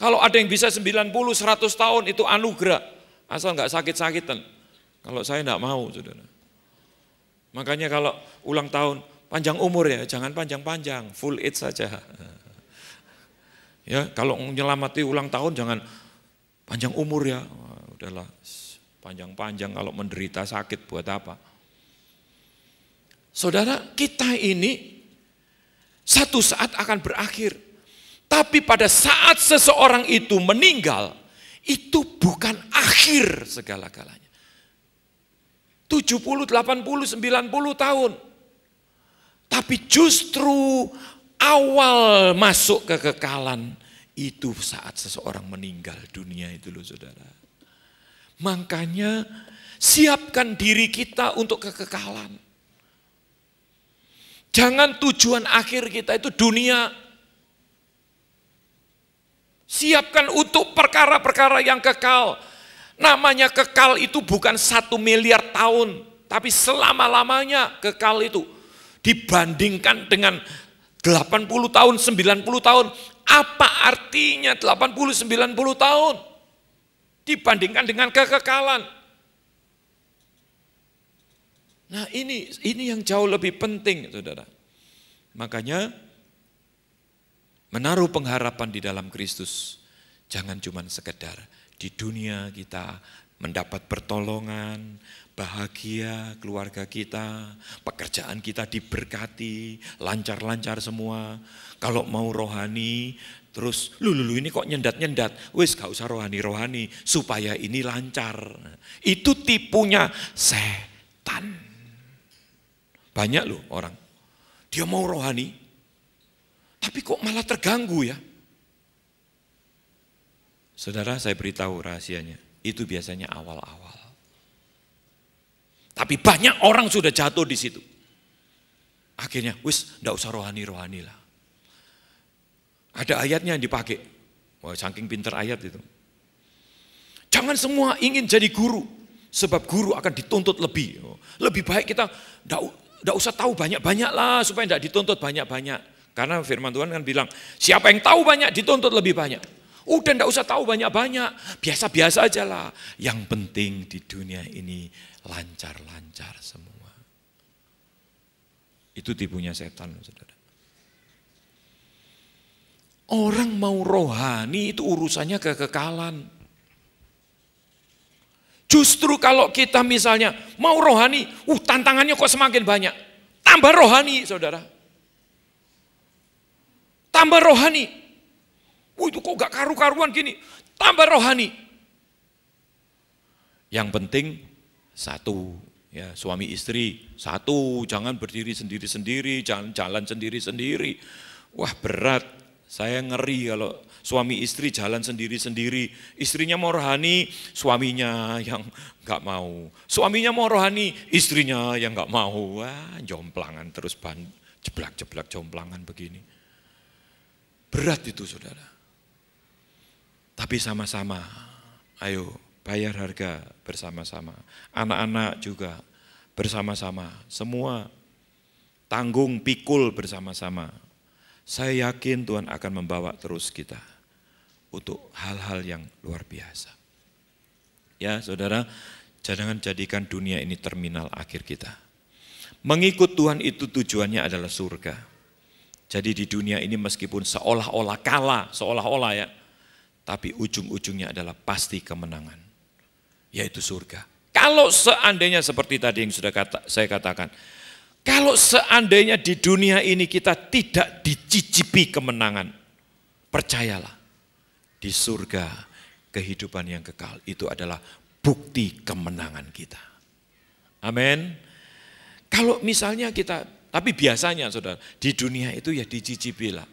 kalau ada yang bisa 90 100 tahun itu anugerah, asal nggak sakit-sakitan. Kalau saya nggak mau, Saudara. Makanya kalau ulang tahun panjang umur ya, jangan panjang-panjang, full age saja. Ya, kalau menyelamati ulang tahun jangan panjang umur ya udahlah panjang-panjang kalau menderita sakit buat apa. Saudara, kita ini satu saat akan berakhir. Tapi pada saat seseorang itu meninggal, itu bukan akhir segala-galanya. 70, 80, 90 tahun. Tapi justru awal masuk kekekalan itu saat seseorang meninggal dunia itu loh saudara. Makanya siapkan diri kita untuk kekekalan. Jangan tujuan akhir kita itu dunia. Siapkan untuk perkara-perkara yang kekal. Namanya kekal itu bukan satu miliar tahun, tapi selama-lamanya kekal itu. Dibandingkan dengan 80 tahun, 90 tahun, apa artinya 80-90 tahun? dibandingkan dengan kekekalan. Nah ini ini yang jauh lebih penting saudara. Makanya menaruh pengharapan di dalam Kristus jangan cuma sekedar di dunia kita mendapat pertolongan, bahagia keluarga kita, pekerjaan kita diberkati, lancar-lancar semua. Kalau mau rohani, Terus, lu, lu, ini kok nyendat-nyendat? Wis gak usah rohani-rohani, supaya ini lancar. Itu tipunya setan. Banyak loh orang. Dia mau rohani, tapi kok malah terganggu ya? Saudara, saya beritahu rahasianya. Itu biasanya awal-awal. Tapi banyak orang sudah jatuh di situ. Akhirnya, wis, gak usah rohani-rohani lah. Ada ayatnya yang dipakai. Wah, saking pinter ayat itu. Jangan semua ingin jadi guru, sebab guru akan dituntut lebih. Oh, lebih baik kita tidak usah tahu banyak-banyak lah, supaya tidak dituntut banyak-banyak. Karena firman Tuhan kan bilang, siapa yang tahu banyak dituntut lebih banyak. Udah tidak usah tahu banyak-banyak, biasa-biasa aja lah. Yang penting di dunia ini lancar-lancar semua. Itu tipunya setan, saudara. Orang mau rohani itu urusannya kekekalan. Justru kalau kita misalnya mau rohani, uh tantangannya kok semakin banyak. Tambah rohani, saudara. Tambah rohani. Uh itu kok gak karu-karuan gini. Tambah rohani. Yang penting satu, ya suami istri satu, jangan berdiri sendiri-sendiri, jangan jalan sendiri-sendiri. Wah berat, saya ngeri kalau suami istri jalan sendiri-sendiri. Istrinya mau rohani, suaminya yang nggak mau. Suaminya mau rohani, istrinya yang nggak mau. Wah, jomplangan terus ban, jeblak-jeblak jomplangan begini. Berat itu saudara. Tapi sama-sama, ayo bayar harga bersama-sama. Anak-anak juga bersama-sama. Semua tanggung pikul bersama-sama saya yakin Tuhan akan membawa terus kita untuk hal-hal yang luar biasa. Ya saudara, jangan jadikan dunia ini terminal akhir kita. Mengikut Tuhan itu tujuannya adalah surga. Jadi di dunia ini meskipun seolah-olah kalah, seolah-olah ya, tapi ujung-ujungnya adalah pasti kemenangan, yaitu surga. Kalau seandainya seperti tadi yang sudah kata, saya katakan, kalau seandainya di dunia ini kita tidak dicicipi kemenangan, percayalah, di surga kehidupan yang kekal itu adalah bukti kemenangan kita. Amin. Kalau misalnya kita, tapi biasanya saudara, di dunia itu ya dicicipi lah.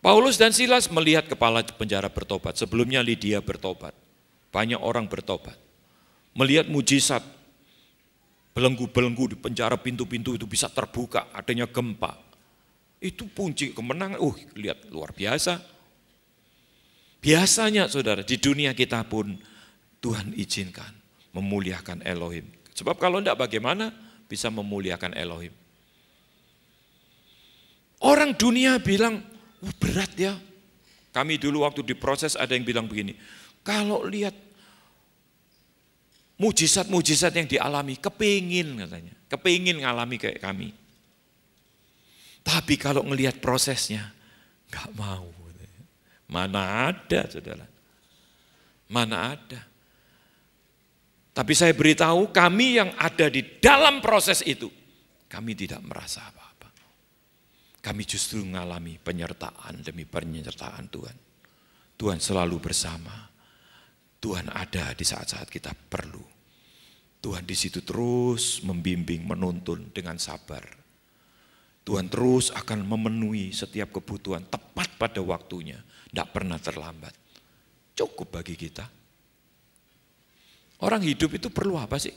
Paulus dan Silas melihat kepala penjara bertobat. Sebelumnya Lydia bertobat. Banyak orang bertobat. Melihat mujizat belenggu-belenggu di penjara pintu-pintu itu bisa terbuka, adanya gempa. Itu kunci kemenangan. Uh, lihat luar biasa. Biasanya saudara, di dunia kita pun Tuhan izinkan memuliakan Elohim. Sebab kalau enggak bagaimana bisa memuliakan Elohim. Orang dunia bilang, oh, berat ya. Kami dulu waktu diproses ada yang bilang begini, kalau lihat mujizat-mujizat yang dialami, kepingin katanya, kepingin ngalami kayak kami. Tapi kalau ngelihat prosesnya, nggak mau. Mana ada, saudara? Mana ada? Tapi saya beritahu kami yang ada di dalam proses itu, kami tidak merasa apa-apa. Kami justru mengalami penyertaan demi penyertaan Tuhan. Tuhan selalu bersama Tuhan ada di saat-saat kita perlu. Tuhan di situ terus membimbing, menuntun dengan sabar. Tuhan terus akan memenuhi setiap kebutuhan tepat pada waktunya, tidak pernah terlambat. Cukup bagi kita. Orang hidup itu perlu apa sih?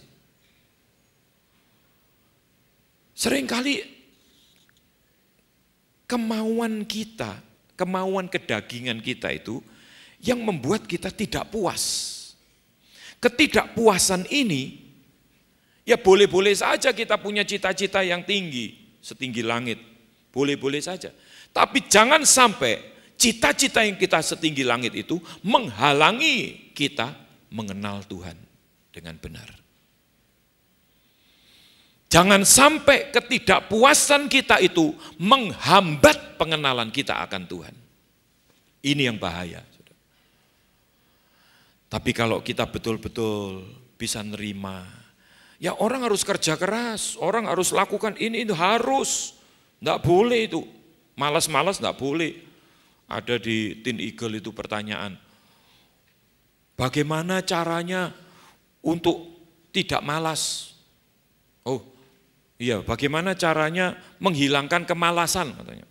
Seringkali kemauan kita, kemauan kedagingan kita itu yang membuat kita tidak puas. Ketidakpuasan ini, ya boleh-boleh saja kita punya cita-cita yang tinggi, setinggi langit. Boleh-boleh saja. Tapi jangan sampai cita-cita yang kita setinggi langit itu menghalangi kita mengenal Tuhan dengan benar. Jangan sampai ketidakpuasan kita itu menghambat pengenalan kita akan Tuhan. Ini yang bahaya. Tapi kalau kita betul-betul bisa nerima, ya orang harus kerja keras, orang harus lakukan ini, itu harus. Tidak boleh itu, malas-malas tidak boleh. Ada di Tin Eagle itu pertanyaan, bagaimana caranya untuk tidak malas? Oh, iya, bagaimana caranya menghilangkan kemalasan katanya.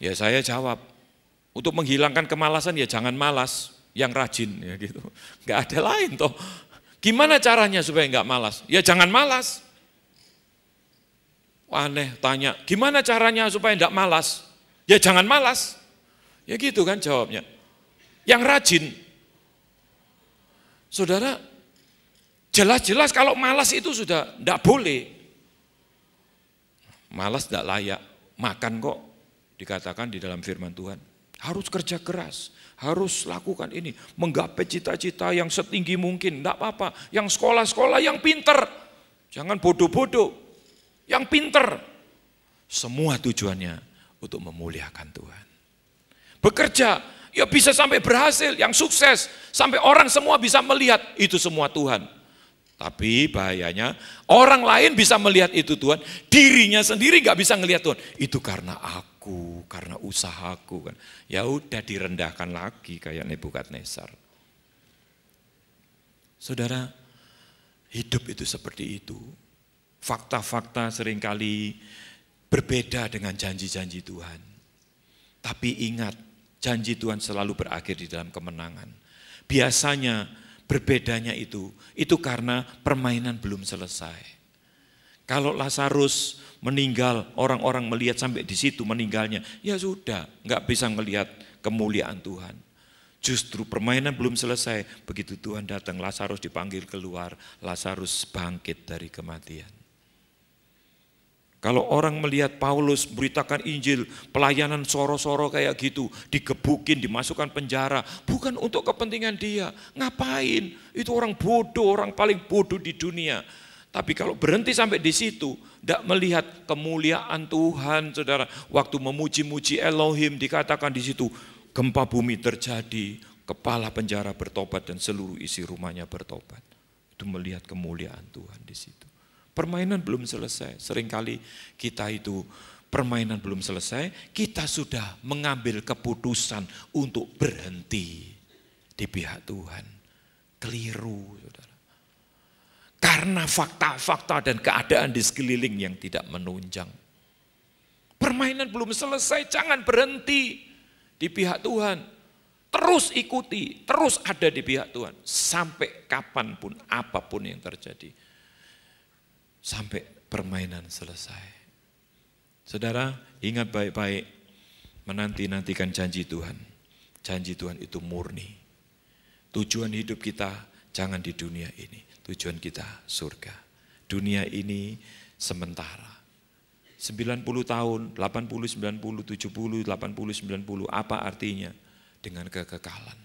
Ya saya jawab, untuk menghilangkan kemalasan ya jangan malas, yang rajin ya gitu. Nggak ada lain toh. Gimana caranya supaya nggak malas? Ya jangan malas. Wah, aneh tanya, gimana caranya supaya enggak malas? Ya jangan malas. Ya gitu kan jawabnya. Yang rajin. Saudara, jelas-jelas kalau malas itu sudah enggak boleh. Malas enggak layak, makan kok dikatakan di dalam firman Tuhan. Harus kerja keras, harus lakukan ini. Menggapai cita-cita yang setinggi mungkin, enggak apa-apa. Yang sekolah-sekolah yang pinter, jangan bodoh-bodoh. Yang pinter, semua tujuannya untuk memuliakan Tuhan. Bekerja, ya bisa sampai berhasil, yang sukses. Sampai orang semua bisa melihat, itu semua Tuhan. Tapi bahayanya orang lain bisa melihat itu Tuhan, dirinya sendiri gak bisa melihat Tuhan. Itu karena aku aku, karena usahaku kan. Ya udah direndahkan lagi kayak Nebukadnezar. Saudara, hidup itu seperti itu. Fakta-fakta seringkali berbeda dengan janji-janji Tuhan. Tapi ingat, janji Tuhan selalu berakhir di dalam kemenangan. Biasanya berbedanya itu, itu karena permainan belum selesai. Kalau Lazarus meninggal, orang-orang melihat sampai di situ meninggalnya, ya sudah, nggak bisa melihat kemuliaan Tuhan. Justru permainan belum selesai, begitu Tuhan datang, Lazarus dipanggil keluar, Lazarus bangkit dari kematian. Kalau orang melihat Paulus beritakan Injil, pelayanan soro-soro kayak gitu, digebukin, dimasukkan penjara, bukan untuk kepentingan dia. Ngapain? Itu orang bodoh, orang paling bodoh di dunia. Tapi kalau berhenti sampai di situ, tidak melihat kemuliaan Tuhan, saudara. Waktu memuji-muji Elohim dikatakan di situ, gempa bumi terjadi, kepala penjara bertobat dan seluruh isi rumahnya bertobat. Itu melihat kemuliaan Tuhan di situ. Permainan belum selesai. Seringkali kita itu permainan belum selesai, kita sudah mengambil keputusan untuk berhenti di pihak Tuhan. Keliru, saudara. Karena fakta-fakta dan keadaan di sekeliling yang tidak menunjang. Permainan belum selesai, jangan berhenti di pihak Tuhan. Terus ikuti, terus ada di pihak Tuhan. Sampai kapanpun, apapun yang terjadi. Sampai permainan selesai. Saudara, ingat baik-baik, menanti-nantikan janji Tuhan. Janji Tuhan itu murni. Tujuan hidup kita jangan di dunia ini. Tujuan kita surga. Dunia ini sementara. 90 tahun, 80, 90, 70, 80, 90, apa artinya? Dengan kekekalan.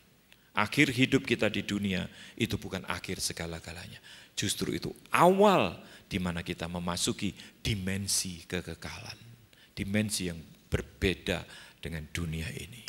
Akhir hidup kita di dunia itu bukan akhir segala-galanya. Justru itu awal di mana kita memasuki dimensi kekekalan. Dimensi yang berbeda dengan dunia ini.